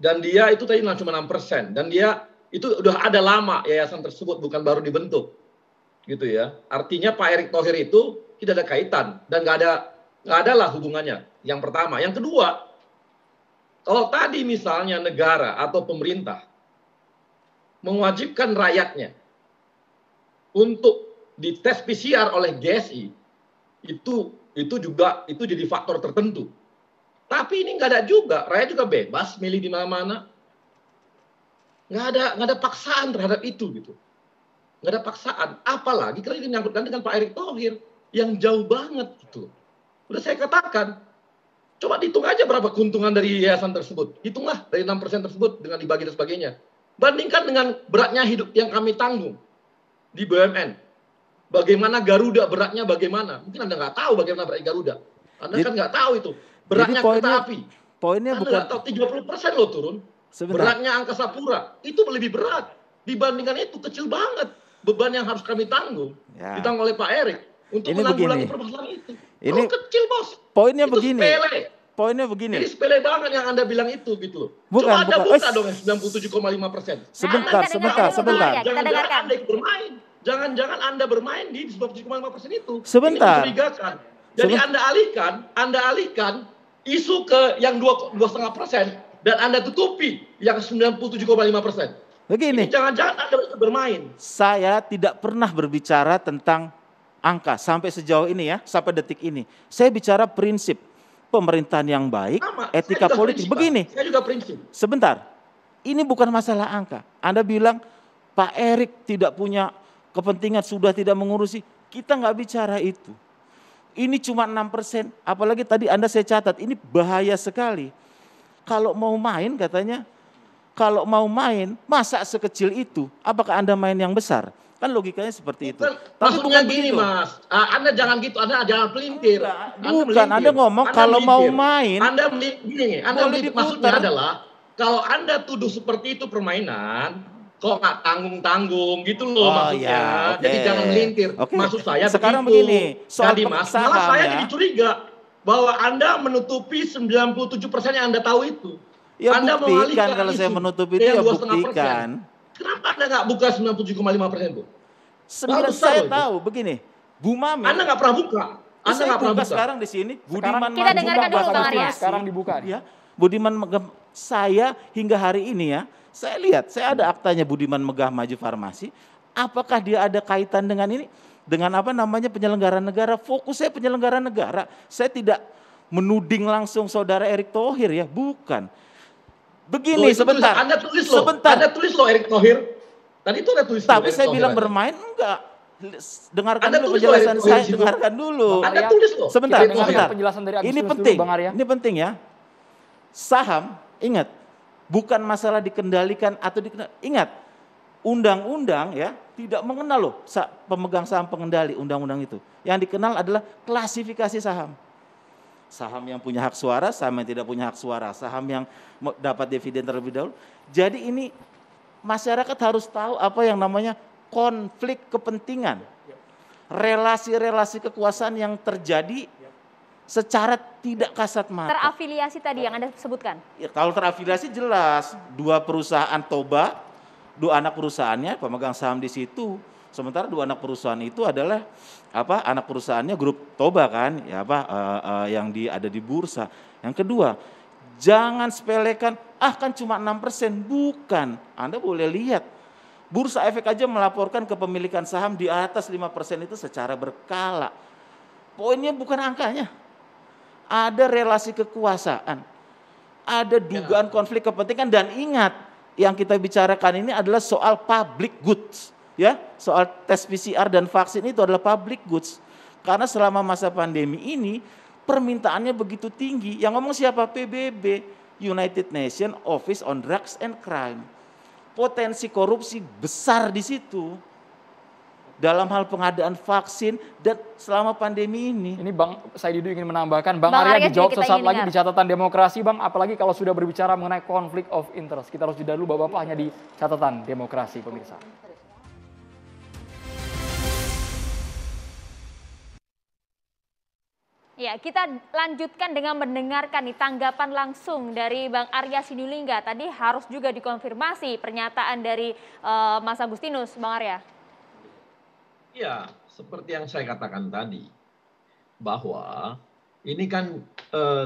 Dan dia itu tadi cuma 6 persen. Dan dia itu udah ada lama yayasan tersebut, bukan baru dibentuk. Gitu ya. Artinya Pak Erick Thohir itu tidak ada kaitan. Dan nggak ada nggak ada lah hubungannya. Yang pertama. Yang kedua, kalau tadi misalnya negara atau pemerintah mewajibkan rakyatnya untuk dites PCR oleh GSI itu itu juga itu jadi faktor tertentu. Tapi ini nggak ada juga, rakyat juga bebas milih di mana-mana. Nggak ada nggak ada paksaan terhadap itu gitu. Nggak ada paksaan, apalagi kalau ini menyangkutkan dengan Pak Erick Thohir yang jauh banget itu Udah saya katakan, coba dihitung aja berapa keuntungan dari yayasan tersebut. Hitunglah dari 6% tersebut dengan dibagi dan sebagainya Bandingkan dengan beratnya hidup yang kami tanggung di BUMN. Bagaimana Garuda beratnya bagaimana? Mungkin Anda nggak tahu bagaimana berat Garuda. Anda jadi, kan nggak tahu itu. Beratnya poinnya, kereta api. Poinnya Anda bukan... tahu 30 persen loh turun. Sebentar. Beratnya angkasa pura. Itu lebih berat. Dibandingkan itu kecil banget. Beban yang harus kami tanggung. Ya. Ditanggung oleh Pak Erik. Untuk menanggulangi permasalahan itu. Ini oh, kecil bos. Poinnya itu begini. Sepele poinnya begini. Ini sepele banget yang Anda bilang itu gitu loh. Bukan, Coba Anda bukan. buka dong 97,5 persen. Sebentar, nah, sebentar, sebentar. Ya, Jangan dengarkan. Anda ikut bermain. Jangan-jangan Anda bermain di 97,5 persen itu. Sebentar. Ini mencurigakan. Jadi sebentar. Anda alihkan, Anda alihkan isu ke yang 2,5 dua setengah persen dan Anda tutupi yang 97,5 persen. Begini. Jangan-jangan Anda bermain. Saya tidak pernah berbicara tentang angka sampai sejauh ini ya, sampai detik ini. Saya bicara prinsip pemerintahan yang baik, Sama. etika politik. Prinsip, Begini. Saya juga prinsip. Sebentar. Ini bukan masalah angka. Anda bilang Pak Erik tidak punya kepentingan, sudah tidak mengurusi. Kita nggak bicara itu. Ini cuma 6 persen. Apalagi tadi Anda saya catat, ini bahaya sekali. Kalau mau main katanya, kalau mau main, masa sekecil itu? Apakah Anda main yang besar? Kan logikanya seperti itu. Maksudnya Tapi bukan gini, begitu. Mas. Uh, anda jangan gitu, Anda jangan pelintir. anda bukan, pelintir. Anda ngomong anda kalau melintir. mau main. Anda gini, Anda melintir. maksudnya adalah kalau Anda tuduh seperti itu permainan, kok nggak tanggung tanggung gitu loh oh, maksudnya. Ya, okay. Jadi jangan melintir. Okay. Maksud saya sekarang begitu. begini. Soal Jadi mas, malah saya ya. jadi curiga bahwa anda menutupi 97 persen yang anda tahu itu. Ya anda buktikan kalau saya menutupi itu ya buktikan. Kenapa Anda nggak buka 97,5 persen, Bu? Sembilan, saya itu. tahu, begini. Bu Mami. Anda nggak pernah buka. Anda nggak pernah buka. Sekarang di sini, Budiman Kita dengarkan dulu, Bang Arya. Sekarang dibuka. Ya. Budiman saya hingga hari ini ya, saya lihat, saya ada aktanya Budiman Megah Maju Farmasi. Apakah dia ada kaitan dengan ini? Dengan apa namanya penyelenggara negara? Fokus saya penyelenggara negara. Saya tidak menuding langsung saudara Erick Thohir ya, bukan. Begini loh, sebentar. Tulis, anda tulis loh. Sebentar. Anda tulis loh Erick Thohir. Tadi itu ada tulis. Tapi loh, saya bilang aja. bermain enggak. Dengarkan dulu penjelasan loh, saya, dengarkan dulu. Anda tulis loh. Sebentar, Kita sebentar. dari ini penting. Bang Arya. Ini penting ya. Saham, ingat, bukan masalah dikendalikan atau dikendalikan. Ingat, undang-undang ya tidak mengenal loh pemegang saham pengendali undang-undang itu. Yang dikenal adalah klasifikasi saham saham yang punya hak suara, saham yang tidak punya hak suara, saham yang dapat dividen terlebih dahulu. Jadi ini masyarakat harus tahu apa yang namanya konflik kepentingan. Relasi-relasi kekuasaan yang terjadi secara tidak kasat mata. Terafiliasi tadi yang Anda sebutkan? Ya, kalau terafiliasi jelas, dua perusahaan Toba, dua anak perusahaannya pemegang saham di situ. Sementara dua anak perusahaan itu adalah apa anak perusahaannya grup Toba kan ya apa uh, uh, yang di ada di bursa. Yang kedua, jangan sepelekan ah kan cuma 6%, bukan. Anda boleh lihat Bursa efek aja melaporkan kepemilikan saham di atas 5% itu secara berkala. Poinnya bukan angkanya. Ada relasi kekuasaan. Ada dugaan konflik kepentingan dan ingat yang kita bicarakan ini adalah soal public goods ya soal tes PCR dan vaksin itu adalah public goods. Karena selama masa pandemi ini permintaannya begitu tinggi. Yang ngomong siapa? PBB, United Nations Office on Drugs and Crime. Potensi korupsi besar di situ dalam hal pengadaan vaksin dan selama pandemi ini. Ini Bang Didu ingin menambahkan, Bang, Bang Arya, dijawab sesaat lagi di catatan demokrasi Bang, apalagi kalau sudah berbicara mengenai konflik of interest. Kita harus jeda dulu Bapak-Bapak hanya di catatan demokrasi pemirsa. Ya, kita lanjutkan dengan mendengarkan nih tanggapan langsung dari Bang Arya Sinulinga. Tadi harus juga dikonfirmasi pernyataan dari uh, Mas Agustinus, Bang Arya. Ya, seperti yang saya katakan tadi bahwa ini kan eh,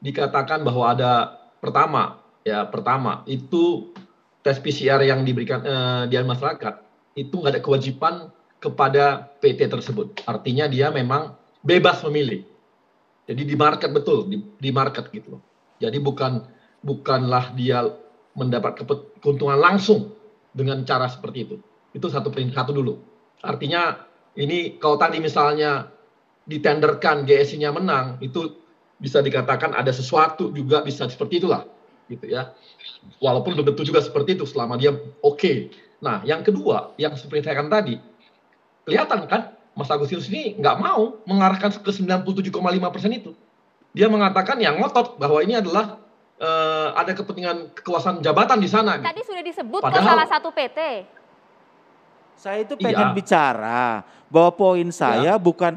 dikatakan bahwa ada pertama ya pertama itu tes PCR yang diberikan eh, di masyarakat itu nggak ada kewajiban kepada PT tersebut. Artinya dia memang bebas memilih jadi di market betul, di, di market gitu loh. Jadi bukan bukanlah dia mendapat keuntungan langsung dengan cara seperti itu. Itu satu peringkat satu dulu. Artinya ini kalau tadi misalnya ditenderkan GSI-nya menang, itu bisa dikatakan ada sesuatu juga bisa seperti itulah gitu ya. Walaupun belum tentu juga seperti itu selama dia oke. Okay. Nah, yang kedua yang seperti saya kan tadi kelihatan kan Mas Agustinus ini nggak mau mengarahkan ke 97,5 persen itu. Dia mengatakan yang ngotot bahwa ini adalah uh, ada kepentingan kekuasaan jabatan di sana. Gitu. Tadi sudah disebut Padahal, ke salah satu PT. Saya itu pengen iya. bicara bahwa poin saya iya. bukan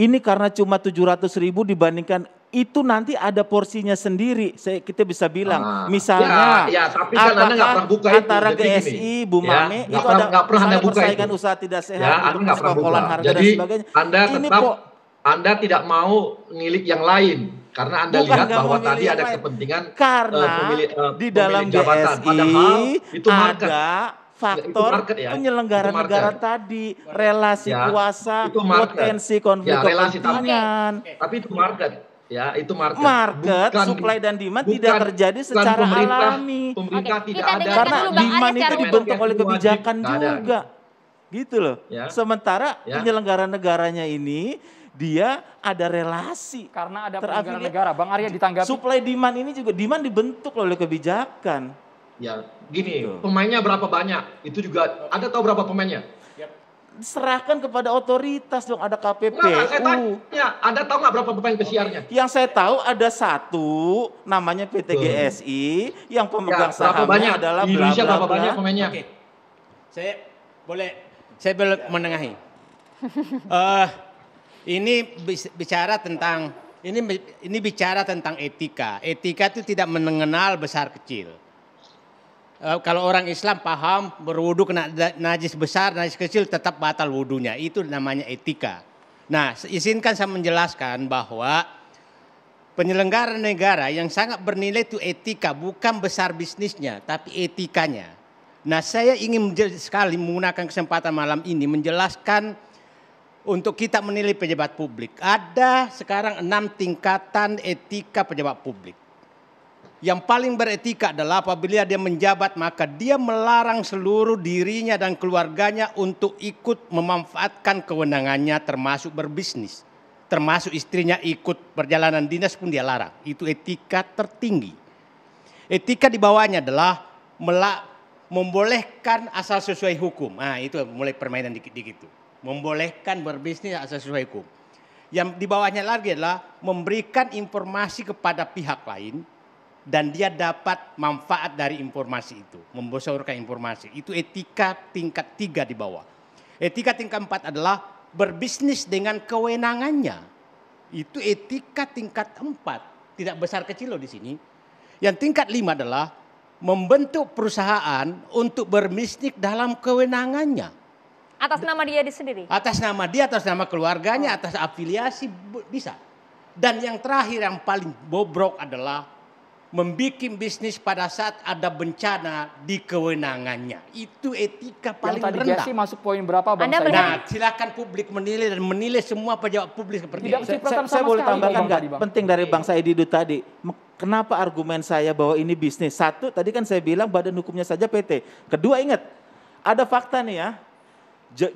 ini karena cuma 700 ribu dibandingkan itu nanti ada porsinya sendiri. Saya, kita bisa bilang, ah, misalnya, ya, ya, tapi kan apakah anda pernah buka antara ya, itu, GSI, Bu Mame, ya, itu ada pernah, Anda buka itu. usaha tidak sehat, ya, anda nggak pernah buka. harga Jadi, dan sebagainya. Anda Ini tetap, Anda tidak mau ngilik yang lain karena Anda Bukan lihat bahwa tadi ada lain. kepentingan eh, karena uh, pemilih, uh, di dalam jabatan. GSI Padahal itu market. ada faktor market, ya. penyelenggara negara tadi ya, relasi ya, kuasa potensi konflik ya, kepentingan tapi, tapi itu market ya itu market. Market, bukan, supply dan demand tidak terjadi secara pemerintah, alami. Pemerintah Oke, tidak ada karena demand itu dibentuk oleh kebijakan wajib, juga. Gitu loh. Ya. Sementara ya. penyelenggara negaranya ini dia ada relasi karena ada penyelenggara negara. Bang Arya ditanggapi. Supply demand ini juga demand dibentuk oleh kebijakan. Ya, gini, gitu. pemainnya berapa banyak? Itu juga ada tahu berapa pemainnya? serahkan kepada otoritas dong ada KPP. Nah, saya tanya, Anda tahu nggak berapa pemain pesiarnya? Yang saya tahu ada satu namanya PT hmm. yang pemegang ya, sahamnya adalah Indonesia berapa banyak pemainnya? Oke. Saya boleh saya boleh ya. menengahi. uh, ini bicara tentang ini ini bicara tentang etika. Etika itu tidak mengenal besar kecil. Eh, kalau orang Islam paham berwudu kena najis besar, najis kecil tetap batal wudunya. Itu namanya etika. Nah, izinkan saya menjelaskan bahwa penyelenggara negara yang sangat bernilai itu etika, bukan besar bisnisnya, tapi etikanya. Nah, saya ingin sekali menggunakan kesempatan malam ini menjelaskan untuk kita menilai pejabat publik. Ada sekarang enam tingkatan etika pejabat publik yang paling beretika adalah apabila dia menjabat maka dia melarang seluruh dirinya dan keluarganya untuk ikut memanfaatkan kewenangannya termasuk berbisnis. Termasuk istrinya ikut perjalanan dinas pun dia larang. Itu etika tertinggi. Etika di bawahnya adalah membolehkan asal sesuai hukum. Nah, itu mulai permainan dikit-dikit itu. Membolehkan berbisnis asal sesuai hukum. Yang di bawahnya lagi adalah memberikan informasi kepada pihak lain dan dia dapat manfaat dari informasi itu, membosorkan informasi. Itu etika tingkat tiga di bawah. Etika tingkat empat adalah berbisnis dengan kewenangannya. Itu etika tingkat empat, tidak besar kecil loh di sini. Yang tingkat lima adalah membentuk perusahaan untuk berbisnis dalam kewenangannya. Atas nama dia di sendiri? Atas nama dia, atas nama keluarganya, oh. atas afiliasi, bisa. Dan yang terakhir yang paling bobrok adalah membikin bisnis pada saat ada bencana di kewenangannya. Itu etika paling yang tadi rendah. masuk poin berapa Bang? Anda nah, silakan publik menilai dan menilai semua pejabat publik seperti itu. Saya, saya boleh tambahkan nggak? Penting dari Bang Said Didu tadi. Kenapa argumen saya bahwa ini bisnis? Satu, tadi kan saya bilang badan hukumnya saja PT. Kedua, ingat. Ada fakta nih ya.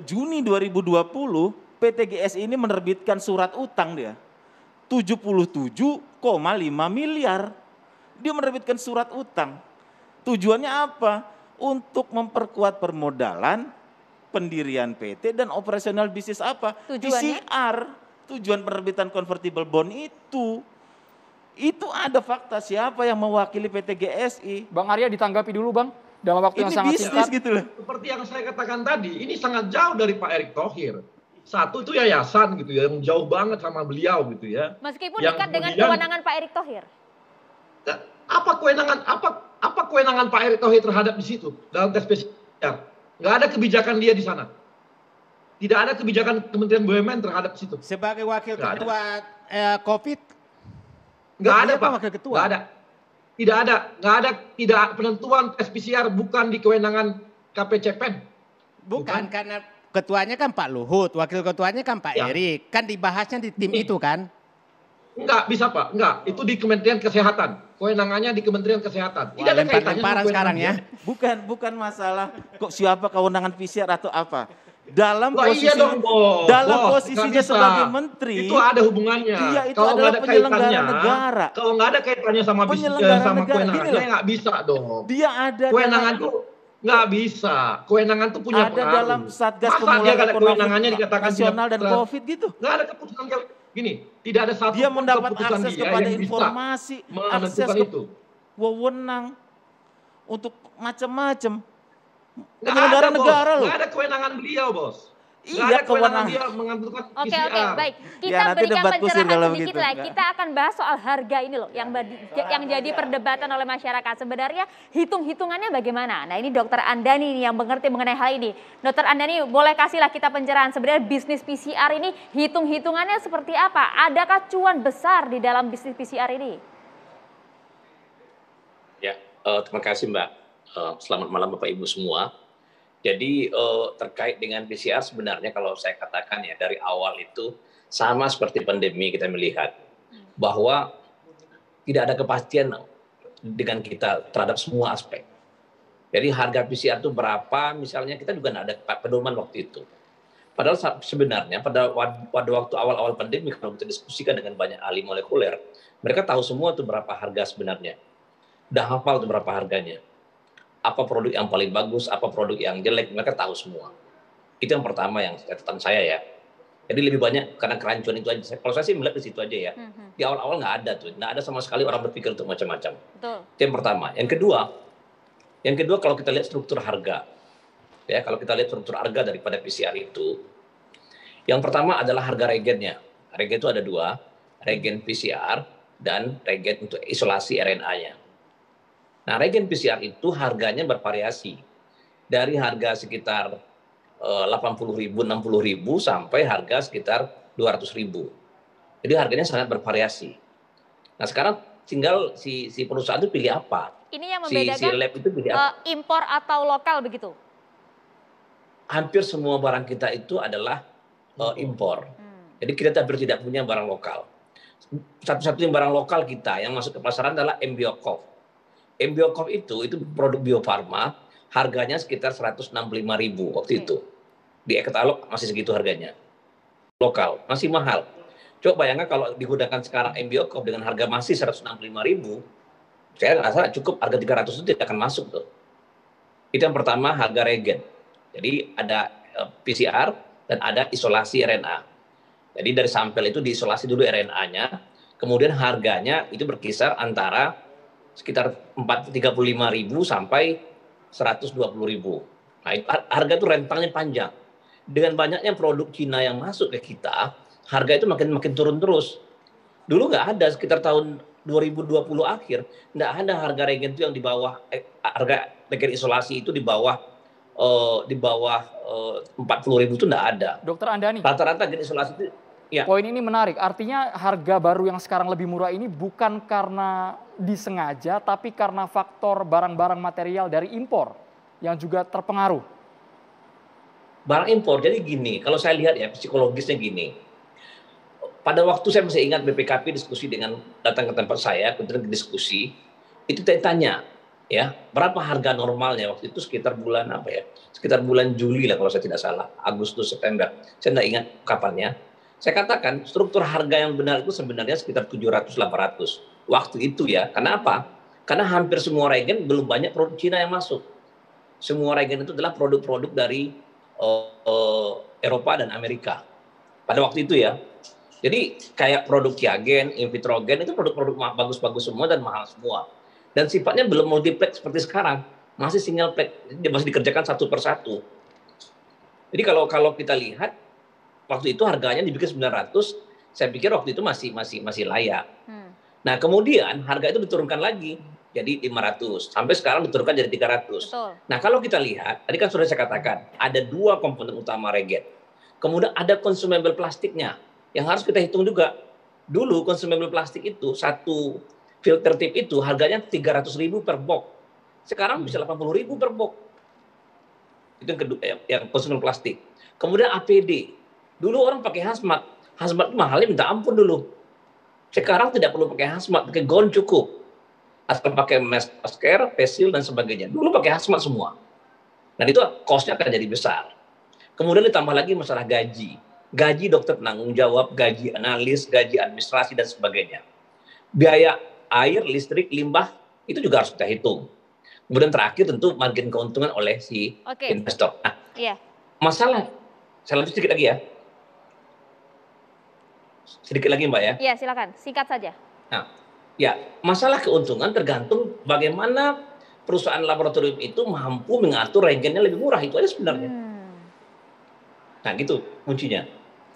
Juni 2020, PT GS ini menerbitkan surat utang dia. 77,5 miliar dia menerbitkan surat utang. Tujuannya apa? Untuk memperkuat permodalan, pendirian PT dan operasional bisnis apa? Tujuannya? PCR. Tujuan penerbitan convertible bond itu. Itu ada fakta siapa yang mewakili PT GSI. Bang Arya ditanggapi dulu Bang dalam waktu ini yang sangat bisnis singkat. gitu loh. Seperti yang saya katakan tadi, ini sangat jauh dari Pak Erick Thohir. Satu itu yayasan gitu ya, yang jauh banget sama beliau gitu ya. Meskipun yang dekat dengan kewenangan Pak Erick Thohir. Eh, apa kewenangan apa apa kewenangan Pak Erick Thohir terhadap di situ dalam tes PCR? Ya, nggak ada kebijakan dia di sana. Tidak ada kebijakan Kementerian BUMN terhadap situ. Sebagai wakil Gak ketua ada. Eh, COVID? Nggak ada Pak. Wakil ketua? Nggak ada. Tidak ada. Nggak ada. Tidak penentuan tes PCR bukan di kewenangan KPCPEN. Bukan, bukan karena ketuanya kan Pak Luhut, wakil ketuanya kan Pak ya. Erik. Kan dibahasnya di tim Ini. Hmm. itu kan? Enggak, bisa Pak. Enggak, itu di Kementerian Kesehatan kewenangannya di Kementerian Kesehatan. Tidak ada lempar lemparan sekarang ya. Bukan, bukan masalah kok siapa kewenangan PCR atau apa. Dalam Wah, iya posisi iya dalam bos, posisinya sebagai menteri itu ada hubungannya. Iya, itu kalau adalah ada penyelenggara kaitannya, negara. Kalau nggak ada kaitannya sama eh, penyelenggara bis, sama kewenangannya nggak bisa dong. Dia ada kewenangan itu nggak bisa. Kewenangan tuh punya ada pengaruh. dalam Satgas pemulihan ekonomi kewenangannya dikatakan nasional dan COVID gitu? Nggak ada keputusan Gini, tidak ada satu dia mendapat akses dia kepada informasi, akses itu. wewenang untuk macam-macam negara negara loh. Gak ada kewenangan beliau, Bos. Iya, kewenangan dia mengantunkan Oke, oke, baik. Ya, kita ya, berikan pencerahan sedikit gitu. lah. Kita akan bahas soal harga ini loh yang badi, yang jadi ya. perdebatan oleh masyarakat. Sebenarnya hitung-hitungannya bagaimana? Nah, ini dokter Andani yang mengerti mengenai hal ini. Dokter Andani, boleh kasihlah kita pencerahan sebenarnya bisnis PCR ini hitung-hitungannya seperti apa? Adakah cuan besar di dalam bisnis PCR ini? Ya, uh, terima kasih Mbak. Uh, selamat malam Bapak Ibu semua. Jadi uh, terkait dengan PCR sebenarnya kalau saya katakan ya dari awal itu sama seperti pandemi kita melihat bahwa tidak ada kepastian dengan kita terhadap semua aspek. Jadi harga PCR itu berapa, misalnya kita juga tidak ada pedoman waktu itu. Padahal sebenarnya pada pada waktu awal-awal pandemi kalau kita diskusikan dengan banyak ahli molekuler, mereka tahu semua itu berapa harga sebenarnya. Dah hafal itu berapa harganya apa produk yang paling bagus, apa produk yang jelek, mereka tahu semua. Itu yang pertama yang catatan saya ya. Jadi lebih banyak karena kerancuan itu aja. Kalau saya sih melihat di situ aja ya. Hmm, hmm. Di awal-awal nggak ada tuh, nggak ada sama sekali orang berpikir untuk macam-macam. Itu yang pertama. Yang kedua, yang kedua kalau kita lihat struktur harga, ya kalau kita lihat struktur harga daripada PCR itu, yang pertama adalah harga reagennya. Reagen itu ada dua, regen PCR dan regen untuk isolasi RNA-nya. Nah, regen PCR itu harganya bervariasi. Dari harga sekitar 80.000, eh, 60.000 sampai harga sekitar 200.000. Jadi harganya sangat bervariasi. Nah, sekarang tinggal si si perusahaan itu pilih apa? Ini yang membedakan si, si lab itu pilih eh, apa? impor atau lokal begitu. Hampir semua barang kita itu adalah uh, impor. Hmm. Jadi kita hampir tidak punya barang lokal. Satu-satunya barang lokal kita yang masuk ke pasaran adalah Mbiokov Embiocop itu itu produk Bio harganya sekitar 165.000 waktu itu. Di Ekatalog masih segitu harganya. Lokal, masih mahal. Coba bayangkan kalau digunakan sekarang Embiocop dengan harga masih 165.000, saya rasa cukup harga 300 itu tidak akan masuk tuh. Itu yang pertama harga regen. Jadi ada eh, PCR dan ada isolasi RNA. Jadi dari sampel itu diisolasi dulu RNA-nya, kemudian harganya itu berkisar antara sekitar 35 ribu sampai 120 ribu. Nah, harga itu rentangnya panjang. Dengan banyaknya produk Cina yang masuk ke kita, harga itu makin makin turun terus. Dulu nggak ada sekitar tahun 2020 akhir, nggak ada harga regen itu yang di bawah eh, harga regen isolasi itu di bawah eh, di bawah eh, 40 ribu itu nggak ada. Dokter Andani. Rata-rata regen isolasi itu Ya. Poin ini menarik. Artinya harga baru yang sekarang lebih murah ini bukan karena disengaja, tapi karena faktor barang-barang material dari impor yang juga terpengaruh. Barang impor. Jadi gini, kalau saya lihat ya psikologisnya gini. Pada waktu saya masih ingat BPKP diskusi dengan datang ke tempat saya, kemudian diskusi, itu saya tanya, ya berapa harga normalnya waktu itu sekitar bulan apa ya sekitar bulan Juli lah kalau saya tidak salah Agustus September saya tidak ingat kapannya saya katakan struktur harga yang benar itu sebenarnya sekitar 700-800 waktu itu ya. Kenapa? Karena hampir semua regen belum banyak produk Cina yang masuk. Semua regen itu adalah produk-produk dari uh, uh, Eropa dan Amerika. Pada waktu itu ya. Jadi kayak produk Kiagen, Invitrogen itu produk-produk bagus-bagus semua dan mahal semua. Dan sifatnya belum multiplex seperti sekarang. Masih single pack, masih dikerjakan satu persatu. Jadi kalau kalau kita lihat Waktu itu harganya dibikin 900, saya pikir waktu itu masih masih masih layak. Hmm. Nah, kemudian harga itu diturunkan lagi jadi 500 sampai sekarang diturunkan jadi 300. Betul. Nah, kalau kita lihat tadi kan sudah saya katakan ada dua komponen utama regen. Kemudian ada consumable plastiknya yang harus kita hitung juga. Dulu consumable plastik itu satu filter tip itu harganya 300 ribu per box. Sekarang bisa 80 ribu per box. Itu yang kedua yang, yang consumable plastik. Kemudian APD Dulu orang pakai hazmat. Hazmat mahalnya minta ampun dulu. Sekarang tidak perlu pakai hazmat, pakai gaun cukup. Atau pakai masker, pesil, dan sebagainya. Dulu pakai hazmat semua. Dan itu kosnya akan jadi besar. Kemudian ditambah lagi masalah gaji. Gaji dokter penanggung jawab, gaji analis, gaji administrasi, dan sebagainya. Biaya air, listrik, limbah, itu juga harus kita hitung. Kemudian terakhir tentu margin keuntungan oleh si okay. investor. Nah, yeah. masalah saya lanjut sedikit lagi ya. Sedikit lagi Mbak ya. Iya silakan, singkat saja. Nah, ya masalah keuntungan tergantung bagaimana perusahaan laboratorium itu mampu mengatur regennya lebih murah itu aja sebenarnya. Hmm. Nah gitu kuncinya.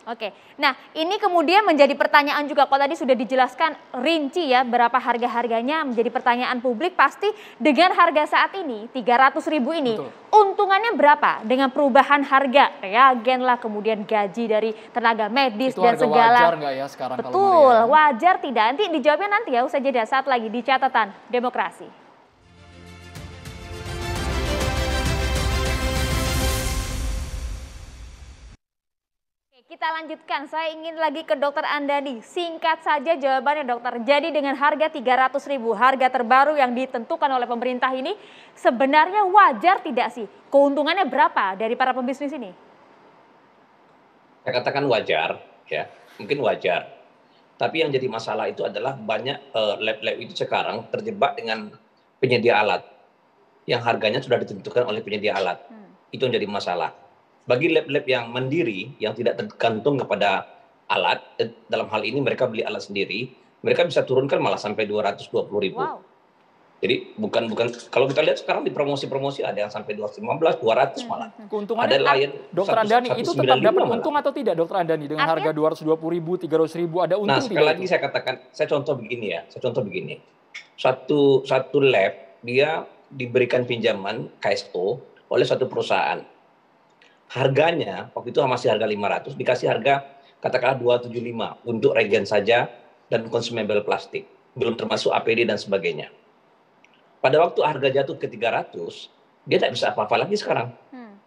Oke, nah ini kemudian menjadi pertanyaan juga kalau tadi sudah dijelaskan rinci ya berapa harga-harganya menjadi pertanyaan publik pasti dengan harga saat ini 300 ribu ini Betul. untungannya berapa dengan perubahan harga reagen lah kemudian gaji dari tenaga medis Itu dan harga segala. wajar ya sekarang Betul, kalau ya? wajar tidak. Nanti dijawabnya nanti ya Usah jeda saat lagi di catatan demokrasi. Kita lanjutkan, saya ingin lagi ke dokter Andani. Singkat saja jawabannya dokter. Jadi dengan harga 300 ribu, harga terbaru yang ditentukan oleh pemerintah ini, sebenarnya wajar tidak sih? Keuntungannya berapa dari para pembisnis ini? Saya katakan wajar, ya mungkin wajar. Tapi yang jadi masalah itu adalah banyak eh, lab-lab uh, itu sekarang terjebak dengan penyedia alat yang harganya sudah ditentukan oleh penyedia alat. Hmm. Itu yang jadi masalah bagi lab-lab yang mandiri yang tidak tergantung kepada alat eh, dalam hal ini mereka beli alat sendiri mereka bisa turunkan malah sampai 220 ribu wow. jadi bukan bukan kalau kita lihat sekarang di promosi-promosi ada yang sampai 215 200 hmm, malah hmm. hmm. keuntungan ada lain dokter Andani itu tetap dapat untung atau tidak dokter Andani dengan harga 220 ribu 300 ribu ada untung nah sekali tidak lagi itu? saya katakan saya contoh begini ya saya contoh begini satu satu lab dia diberikan pinjaman KSO oleh satu perusahaan harganya waktu itu masih harga 500 dikasih harga katakanlah 275 untuk regen saja dan consumable plastik belum termasuk APD dan sebagainya. Pada waktu harga jatuh ke 300 dia tidak bisa apa-apa lagi sekarang. Hmm.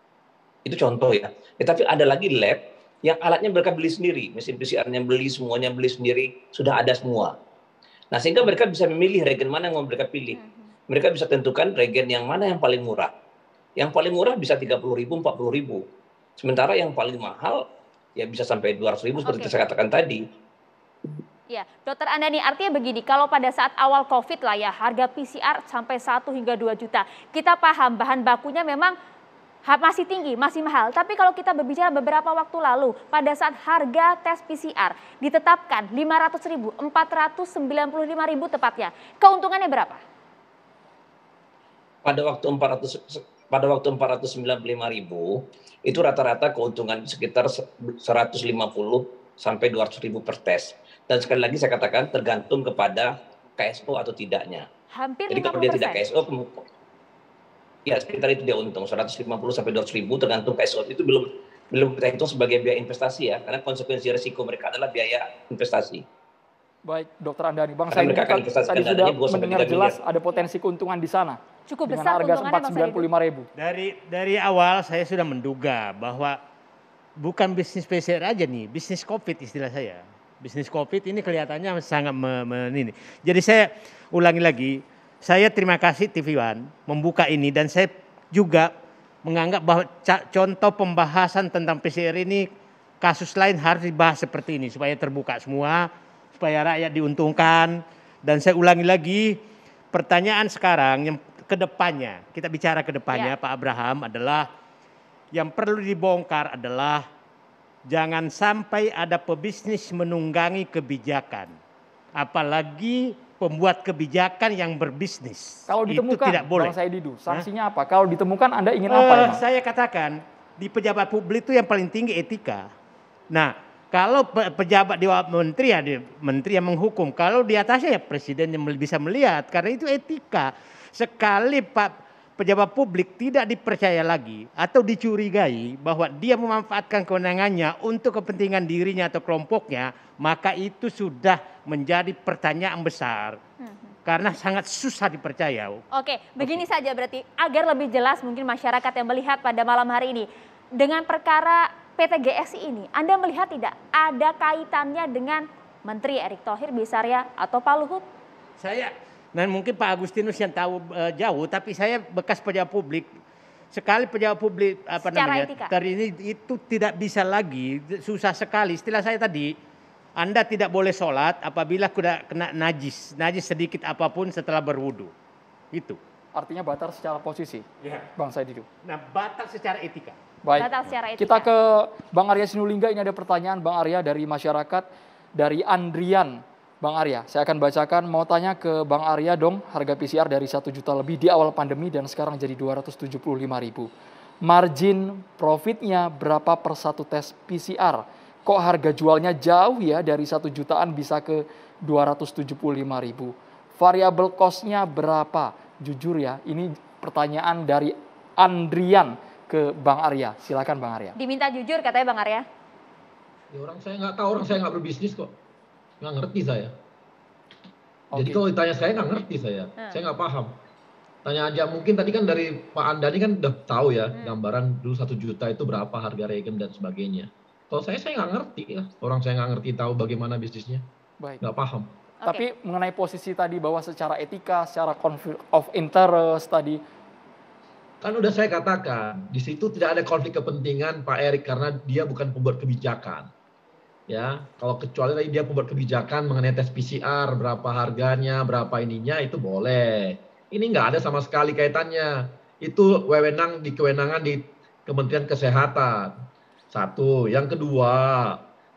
Itu contoh ya. ya. Tapi ada lagi lab yang alatnya mereka beli sendiri, mesin PCR-nya beli, semuanya beli sendiri, sudah ada semua. Nah sehingga mereka bisa memilih regen mana yang mau mereka pilih. Hmm. Mereka bisa tentukan regen yang mana yang paling murah yang paling murah bisa puluh ribu, puluh ribu. Sementara yang paling mahal ya bisa sampai ratus ribu seperti okay. saya katakan tadi. Ya, dokter Anda nih artinya begini, kalau pada saat awal COVID lah ya harga PCR sampai 1 hingga 2 juta. Kita paham bahan bakunya memang masih tinggi, masih mahal. Tapi kalau kita berbicara beberapa waktu lalu, pada saat harga tes PCR ditetapkan 500 ribu, 495 ribu tepatnya. Keuntungannya berapa? Pada waktu 400 pada waktu 495 ribu itu rata-rata keuntungan sekitar 150 sampai 200 ribu per tes. Dan sekali lagi saya katakan tergantung kepada KSO atau tidaknya. Hampir Jadi kalau dia tidak KSO, ya sekitar itu dia untung 150 sampai 200 ribu tergantung KSO itu belum belum kita hitung sebagai biaya investasi ya karena konsekuensi risiko mereka adalah biaya investasi. Baik, Dokter Andani, Bang, saya mereka akan tadi sudah mendengar jelas ada potensi keuntungan di sana cukup dengan besar harga empat sembilan puluh lima ribu. Dari dari awal saya sudah menduga bahwa bukan bisnis PCR aja nih, bisnis COVID istilah saya. Bisnis COVID ini kelihatannya sangat menini. men Jadi saya ulangi lagi, saya terima kasih TV One membuka ini dan saya juga menganggap bahwa contoh pembahasan tentang PCR ini kasus lain harus dibahas seperti ini supaya terbuka semua, supaya rakyat diuntungkan. Dan saya ulangi lagi, pertanyaan sekarang yang kedepannya, kita bicara kedepannya ya. Pak Abraham adalah yang perlu dibongkar adalah jangan sampai ada pebisnis menunggangi kebijakan, apalagi pembuat kebijakan yang berbisnis. Kalau ditemukan, itu tidak boleh. Bang Saididu, sanksinya apa? Kalau ditemukan Anda ingin apa? Ya, saya katakan di pejabat publik itu yang paling tinggi etika. Nah, kalau pejabat di menteri ya menteri yang menghukum, kalau di atasnya ya presiden yang bisa melihat karena itu etika sekali Pak pejabat publik tidak dipercaya lagi atau dicurigai bahwa dia memanfaatkan kewenangannya untuk kepentingan dirinya atau kelompoknya, maka itu sudah menjadi pertanyaan besar. Hmm. Karena sangat susah dipercaya. Oke, begini Oke. saja berarti agar lebih jelas mungkin masyarakat yang melihat pada malam hari ini dengan perkara PT GSI ini, Anda melihat tidak ada kaitannya dengan Menteri Erick Thohir, ya atau Pak Luhut? Saya dan mungkin Pak Agustinus yang tahu uh, jauh, tapi saya bekas pejabat publik. Sekali pejabat publik apa Secara namanya? Etika. Ini itu tidak bisa lagi, susah sekali. Istilah saya tadi, Anda tidak boleh sholat apabila kena, kena najis, najis sedikit apapun setelah berwudu. Itu. Artinya batal secara posisi, ya. Bang Saididu. Nah, batal secara etika. Baik. Batal secara etika. Kita ke Bang Arya Sinulingga, ini ada pertanyaan Bang Arya dari masyarakat, dari Andrian. Bang Arya. Saya akan bacakan, mau tanya ke Bang Arya dong, harga PCR dari 1 juta lebih di awal pandemi dan sekarang jadi 275 ribu. Margin profitnya berapa per satu tes PCR? Kok harga jualnya jauh ya dari 1 jutaan bisa ke 275 ribu? Variable costnya berapa? Jujur ya, ini pertanyaan dari Andrian ke Bang Arya. Silakan Bang Arya. Diminta jujur katanya Bang Arya. Ya orang saya nggak tahu, orang saya nggak berbisnis kok nggak ngerti saya. Okay. Jadi kalau ditanya saya nggak ngerti saya, hmm. saya nggak paham. Tanya aja mungkin tadi kan dari Pak Andani kan udah tahu ya hmm. gambaran dulu satu juta itu berapa harga regen dan sebagainya. Kalau saya saya nggak ngerti lah, ya. orang saya nggak ngerti tahu bagaimana bisnisnya, Baik. nggak paham. Okay. Tapi mengenai posisi tadi bahwa secara etika, secara konflik of interest tadi kan udah saya katakan di situ tidak ada konflik kepentingan Pak Erik karena dia bukan pembuat kebijakan ya kalau kecuali tadi dia membuat kebijakan mengenai tes PCR berapa harganya berapa ininya itu boleh ini nggak ada sama sekali kaitannya itu wewenang di kewenangan di Kementerian Kesehatan satu yang kedua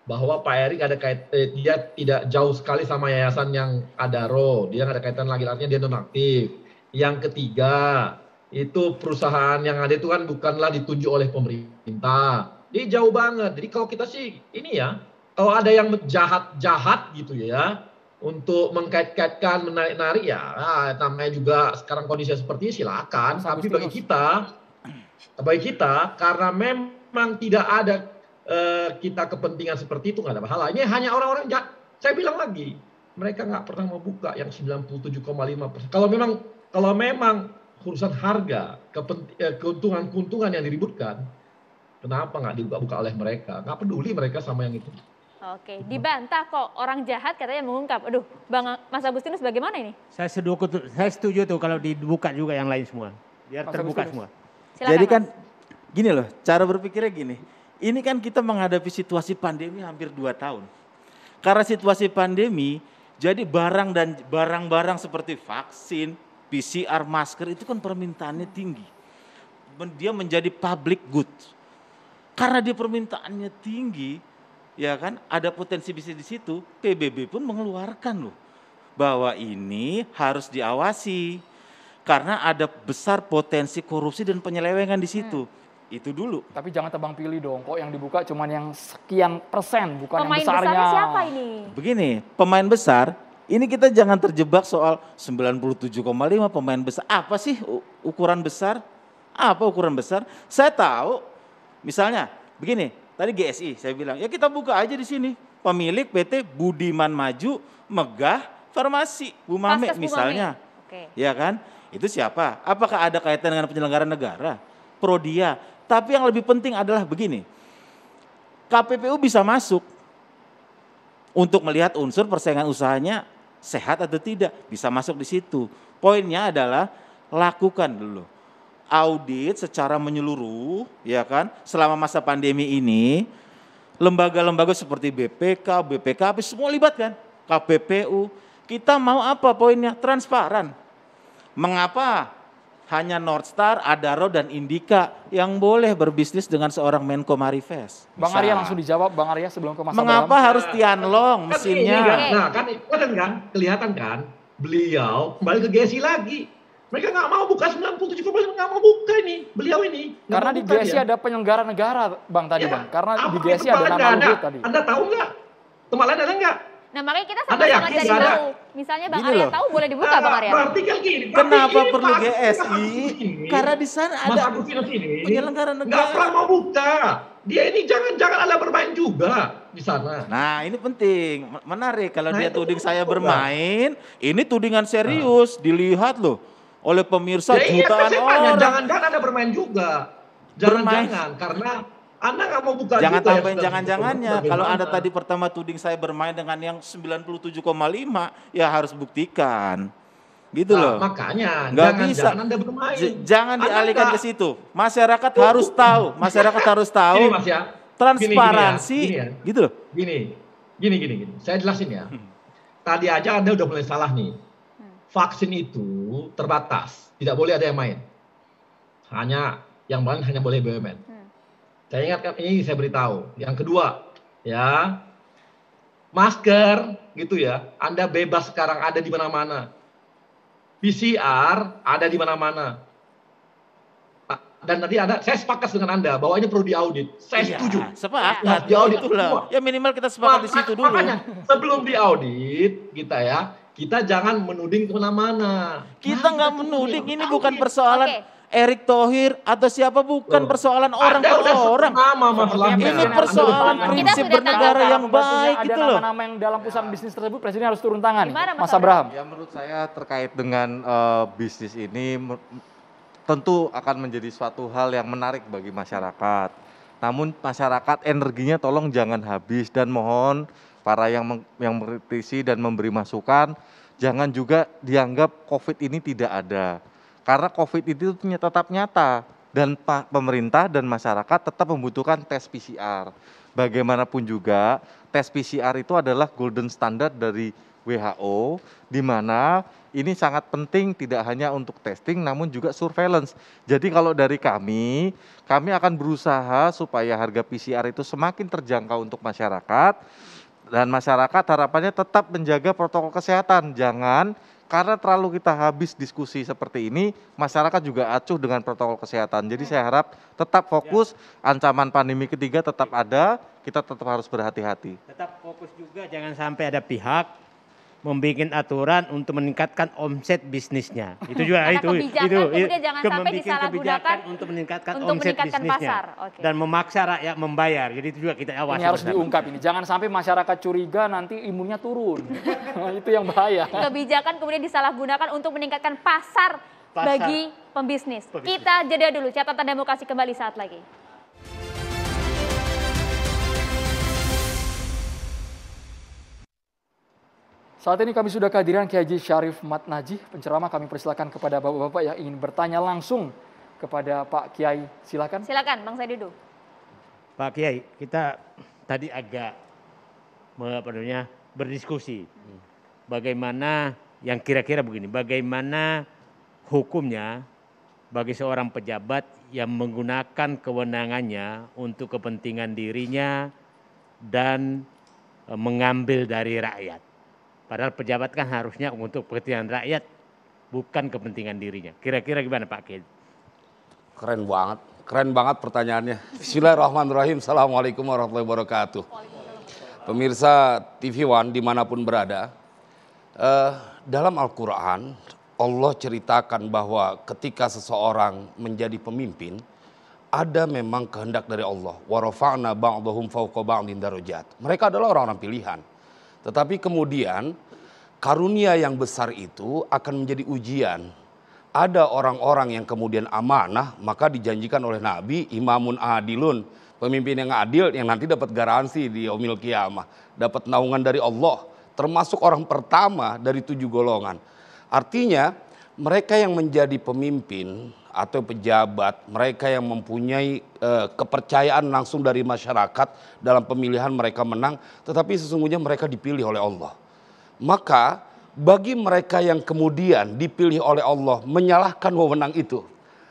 bahwa Pak Erik ada kait eh, dia tidak jauh sekali sama yayasan yang ada ro dia nggak ada kaitan lagi artinya dia nonaktif yang ketiga itu perusahaan yang ada itu kan bukanlah ditunjuk oleh pemerintah dia jauh banget jadi kalau kita sih ini ya kalau oh, ada yang jahat-jahat gitu ya, untuk mengkait-kaitkan, menarik-narik ya, nah, namanya juga sekarang kondisi seperti ini silakan. Tapi bagi kita, bagi kita karena memang tidak ada eh, kita kepentingan seperti itu nggak ada masalah. Ini hanya orang-orang jahat. Saya bilang lagi, mereka nggak pernah mau buka yang 97,5 Kalau memang kalau memang urusan harga, eh, keuntungan-keuntungan yang diributkan, kenapa nggak dibuka-buka oleh mereka? Nggak peduli mereka sama yang itu. Oke, dibantah kok orang jahat katanya mengungkap. Aduh, Bang Mas Agustinus bagaimana ini? Saya setuju, saya setuju tuh kalau dibuka juga yang lain semua. Biar Mas terbuka Agustinus. semua. Silakan, Jadi kan mas. gini loh, cara berpikirnya gini. Ini kan kita menghadapi situasi pandemi hampir dua tahun. Karena situasi pandemi, jadi barang dan barang-barang seperti vaksin, PCR, masker itu kan permintaannya tinggi. Dia menjadi public good. Karena dia permintaannya tinggi, ya kan ada potensi bisnis di situ, PBB pun mengeluarkan loh bahwa ini harus diawasi karena ada besar potensi korupsi dan penyelewengan di situ. Hmm. Itu dulu. Tapi jangan tebang pilih dong, kok yang dibuka cuman yang sekian persen, bukan pemain yang besarnya. Pemain siapa ini? Begini, pemain besar ini kita jangan terjebak soal 97,5 pemain besar. Apa sih ukuran besar? Apa ukuran besar? Saya tahu, misalnya begini, Tadi GSI saya bilang, ya kita buka aja di sini. Pemilik PT Budiman Maju Megah Farmasi, Bu Mame misalnya. Oke. Okay. Ya kan? Itu siapa? Apakah ada kaitan dengan penyelenggara negara? Prodia. Tapi yang lebih penting adalah begini. KPPU bisa masuk untuk melihat unsur persaingan usahanya sehat atau tidak, bisa masuk di situ. Poinnya adalah lakukan dulu audit secara menyeluruh ya kan selama masa pandemi ini lembaga-lembaga seperti BPK, BPKP semua libat kan, KPPU. Kita mau apa poinnya? Transparan. Mengapa hanya Northstar, Adaro dan Indika yang boleh berbisnis dengan seorang Menko Marifest. Bang Arya langsung dijawab Bang Arya sebelum ke Mas Mengapa harus Tianlong kan mesinnya? Kan kan? Nah, kan kan kelihatan kan beliau kembali ke Gesi lagi mereka nggak mau buka 97,9 nggak mau buka ini, beliau ini. Karena di GSI ada penyelenggara negara, Bang tadi, ya, Bang. Karena di GSI ada nama ada. tadi. Anda tahu nggak? Tempat lain ada nggak? Nah makanya kita sama-sama jadi tahu. Misalnya Bang Arya tahu boleh dibuka nah, Bang Arya. Nah, berarti kan gini. Kenapa ini perlu GSI? Karena di sana ada penyelenggara negara. nggak pernah mau buka. Dia ini jangan-jangan ada bermain juga di sana. Nah ini penting, menarik. Kalau nah, dia tuding saya bermain, ini tudingan serius, dilihat loh oleh pemirsa ya, iya, jutaan iya, orang. jangan kan ada bermain juga. Jangan-jangan karena anda nggak mau buka Jangan tambahin ya, jangan-jangannya. Kalau Anda tadi pertama tuding saya bermain dengan yang 97,5, ya harus buktikan. Gitu nah, loh. Makanya nggak jangan, bisa. Jangan Anda bermain. J jangan anda dialihkan ke situ. Masyarakat Tuh. harus tahu, masyarakat harus tahu. Ini mas ya. Transparansi gini, gini ya. Gini ya. gitu loh. Gini. Gini gini gini. Saya jelasin ya. Hmm. Tadi aja Anda udah mulai salah nih vaksin itu terbatas, tidak boleh ada yang main. Hanya yang main hanya boleh BUMN. Hmm. Saya ingatkan ini saya beritahu. Yang kedua, ya masker gitu ya. Anda bebas sekarang ada di mana-mana. PCR ada di mana-mana. Dan tadi ada, saya sepakat dengan Anda bahwa ini perlu diaudit. Saya ya, setuju. Sepakat. Ya, diaudit Itulah. Ya minimal kita sepakat Maka, di situ dulu. Makanya sebelum diaudit kita ya, kita jangan menuding kemana-mana. Kita nggak menuding, ini bukan persoalan okay. Erick Thohir atau siapa bukan persoalan orang Anda per orang. Nama Ini persoalan prinsip bernegara kan, yang baik gitu loh. Ada nama-nama yang dalam pusat bisnis tersebut presiden harus turun tangan. Gimana, Mas Abraham? Ya menurut saya terkait dengan uh, bisnis ini tentu akan menjadi suatu hal yang menarik bagi masyarakat. Namun masyarakat energinya tolong jangan habis dan mohon para yang meng, yang mengkritisi dan memberi masukan jangan juga dianggap COVID ini tidak ada. Karena COVID itu tetap nyata dan pemerintah dan masyarakat tetap membutuhkan tes PCR. Bagaimanapun juga tes PCR itu adalah golden standard dari WHO di mana ini sangat penting tidak hanya untuk testing namun juga surveillance. Jadi kalau dari kami, kami akan berusaha supaya harga PCR itu semakin terjangkau untuk masyarakat dan masyarakat harapannya tetap menjaga protokol kesehatan. Jangan karena terlalu kita habis diskusi seperti ini, masyarakat juga acuh dengan protokol kesehatan. Jadi saya harap tetap fokus, ancaman pandemi ketiga tetap ada, kita tetap harus berhati-hati. Tetap fokus juga, jangan sampai ada pihak membuat aturan untuk meningkatkan omset bisnisnya. Itu juga itu kebijakan itu, kemudian itu, jangan sampai disalahgunakan untuk meningkatkan untuk omset meningkatkan bisnisnya pasar. Okay. dan memaksa rakyat membayar. Jadi itu juga kita awasi. Ini harus diungkap ini. Jangan sampai masyarakat curiga nanti imunnya turun. itu yang bahaya. Kebijakan kemudian disalahgunakan untuk meningkatkan pasar, pasar bagi pembisnis. pembisnis. Kita jeda dulu catatan demokrasi kembali saat lagi. Saat ini kami sudah kehadiran Kiai Haji Syarif Mat Najih, penceramah kami persilakan kepada bapak-bapak yang ingin bertanya langsung kepada Pak Kiai. Silakan. Silakan, Bang duduk. Pak Kiai, kita tadi agak apa berdiskusi. Bagaimana yang kira-kira begini, bagaimana hukumnya bagi seorang pejabat yang menggunakan kewenangannya untuk kepentingan dirinya dan e, mengambil dari rakyat Padahal pejabat kan harusnya untuk kepentingan rakyat, bukan kepentingan dirinya. Kira-kira gimana Pak Kid? Keren banget, keren banget pertanyaannya. Bismillahirrahmanirrahim. Assalamualaikum warahmatullahi wabarakatuh. Pemirsa TV One dimanapun berada, eh, dalam Al-Quran Allah ceritakan bahwa ketika seseorang menjadi pemimpin, ada memang kehendak dari Allah. Warofana bang ba'din Mereka adalah orang-orang pilihan. Tetapi kemudian karunia yang besar itu akan menjadi ujian. Ada orang-orang yang kemudian amanah, maka dijanjikan oleh Nabi imamun adilun, pemimpin yang adil yang nanti dapat garansi di Omil Kiamah, dapat naungan dari Allah, termasuk orang pertama dari tujuh golongan. Artinya mereka yang menjadi pemimpin atau pejabat, mereka yang mempunyai uh, kepercayaan langsung dari masyarakat dalam pemilihan mereka menang, tetapi sesungguhnya mereka dipilih oleh Allah. Maka bagi mereka yang kemudian dipilih oleh Allah menyalahkan wewenang itu,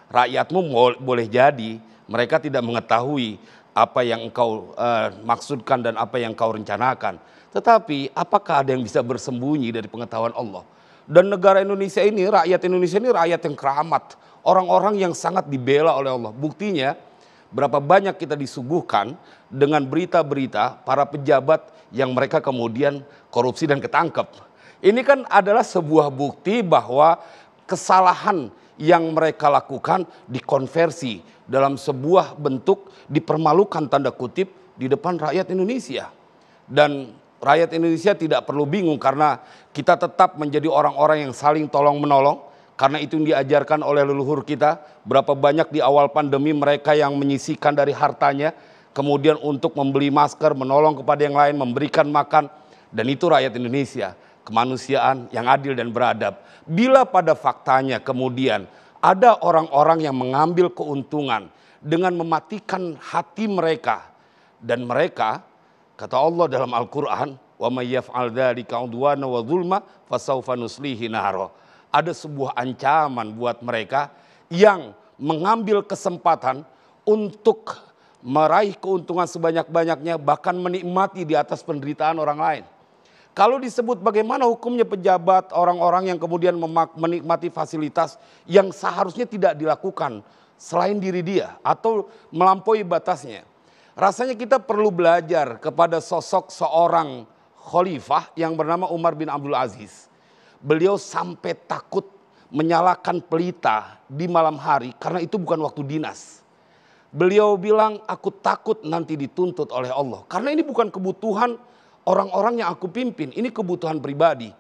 rakyatmu boleh jadi mereka tidak mengetahui apa yang engkau uh, maksudkan dan apa yang engkau rencanakan. Tetapi apakah ada yang bisa bersembunyi dari pengetahuan Allah? Dan negara Indonesia ini, rakyat Indonesia ini rakyat yang keramat orang-orang yang sangat dibela oleh Allah. Buktinya berapa banyak kita disuguhkan dengan berita-berita para pejabat yang mereka kemudian korupsi dan ketangkep. Ini kan adalah sebuah bukti bahwa kesalahan yang mereka lakukan dikonversi dalam sebuah bentuk dipermalukan tanda kutip di depan rakyat Indonesia. Dan rakyat Indonesia tidak perlu bingung karena kita tetap menjadi orang-orang yang saling tolong menolong, karena itu yang diajarkan oleh leluhur kita, berapa banyak di awal pandemi mereka yang menyisikan dari hartanya, kemudian untuk membeli masker, menolong kepada yang lain, memberikan makan, dan itu rakyat Indonesia, kemanusiaan yang adil dan beradab. Bila pada faktanya kemudian ada orang-orang yang mengambil keuntungan dengan mematikan hati mereka, dan mereka, kata Allah dalam Al-Quran, wa ذَلِكَ al وَظُلْمَ فَسَوْفَ نُسْلِهِ zulma ada sebuah ancaman buat mereka yang mengambil kesempatan untuk meraih keuntungan sebanyak-banyaknya bahkan menikmati di atas penderitaan orang lain. Kalau disebut bagaimana hukumnya pejabat orang-orang yang kemudian menikmati fasilitas yang seharusnya tidak dilakukan selain diri dia atau melampaui batasnya. Rasanya kita perlu belajar kepada sosok seorang khalifah yang bernama Umar bin Abdul Aziz beliau sampai takut menyalakan pelita di malam hari karena itu bukan waktu dinas. Beliau bilang, aku takut nanti dituntut oleh Allah. Karena ini bukan kebutuhan orang-orang yang aku pimpin, ini kebutuhan pribadi.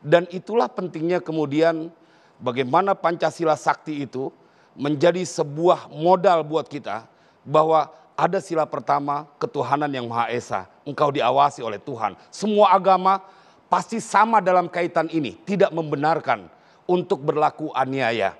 Dan itulah pentingnya kemudian bagaimana Pancasila Sakti itu menjadi sebuah modal buat kita bahwa ada sila pertama ketuhanan yang Maha Esa. Engkau diawasi oleh Tuhan. Semua agama pasti sama dalam kaitan ini, tidak membenarkan untuk berlaku aniaya.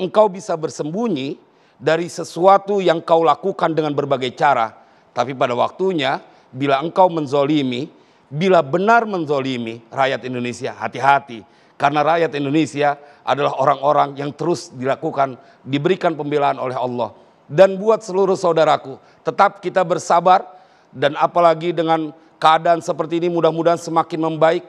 Engkau bisa bersembunyi dari sesuatu yang kau lakukan dengan berbagai cara, tapi pada waktunya bila engkau menzolimi, bila benar menzolimi rakyat Indonesia, hati-hati. Karena rakyat Indonesia adalah orang-orang yang terus dilakukan, diberikan pembelaan oleh Allah. Dan buat seluruh saudaraku, tetap kita bersabar dan apalagi dengan Keadaan seperti ini mudah-mudahan semakin membaik.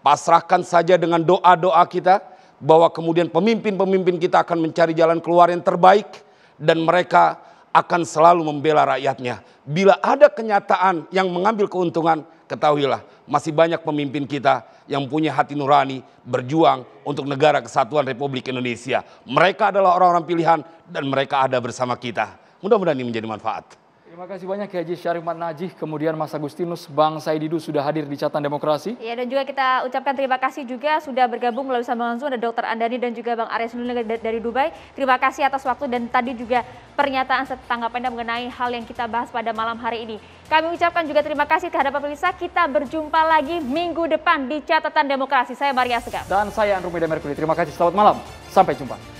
Pasrahkan saja dengan doa-doa kita bahwa kemudian pemimpin-pemimpin kita akan mencari jalan keluar yang terbaik dan mereka akan selalu membela rakyatnya. Bila ada kenyataan yang mengambil keuntungan, ketahuilah masih banyak pemimpin kita yang punya hati nurani berjuang untuk negara kesatuan Republik Indonesia. Mereka adalah orang-orang pilihan dan mereka ada bersama kita. Mudah-mudahan ini menjadi manfaat. Terima kasih banyak Kiai ya, Haji Syarifman Najih, kemudian Mas Agustinus, Bang Saididu sudah hadir di catatan demokrasi. Ya, dan juga kita ucapkan terima kasih juga sudah bergabung melalui sambungan Zoom ada Dr. Andani dan juga Bang Arya Sunil dari Dubai. Terima kasih atas waktu dan tadi juga pernyataan serta tanggapannya mengenai hal yang kita bahas pada malam hari ini. Kami ucapkan juga terima kasih terhadap pemirsa. Kita berjumpa lagi minggu depan di catatan demokrasi. Saya Maria Segar. Dan saya Andromeda Merkuli. Terima kasih. Selamat malam. Sampai jumpa.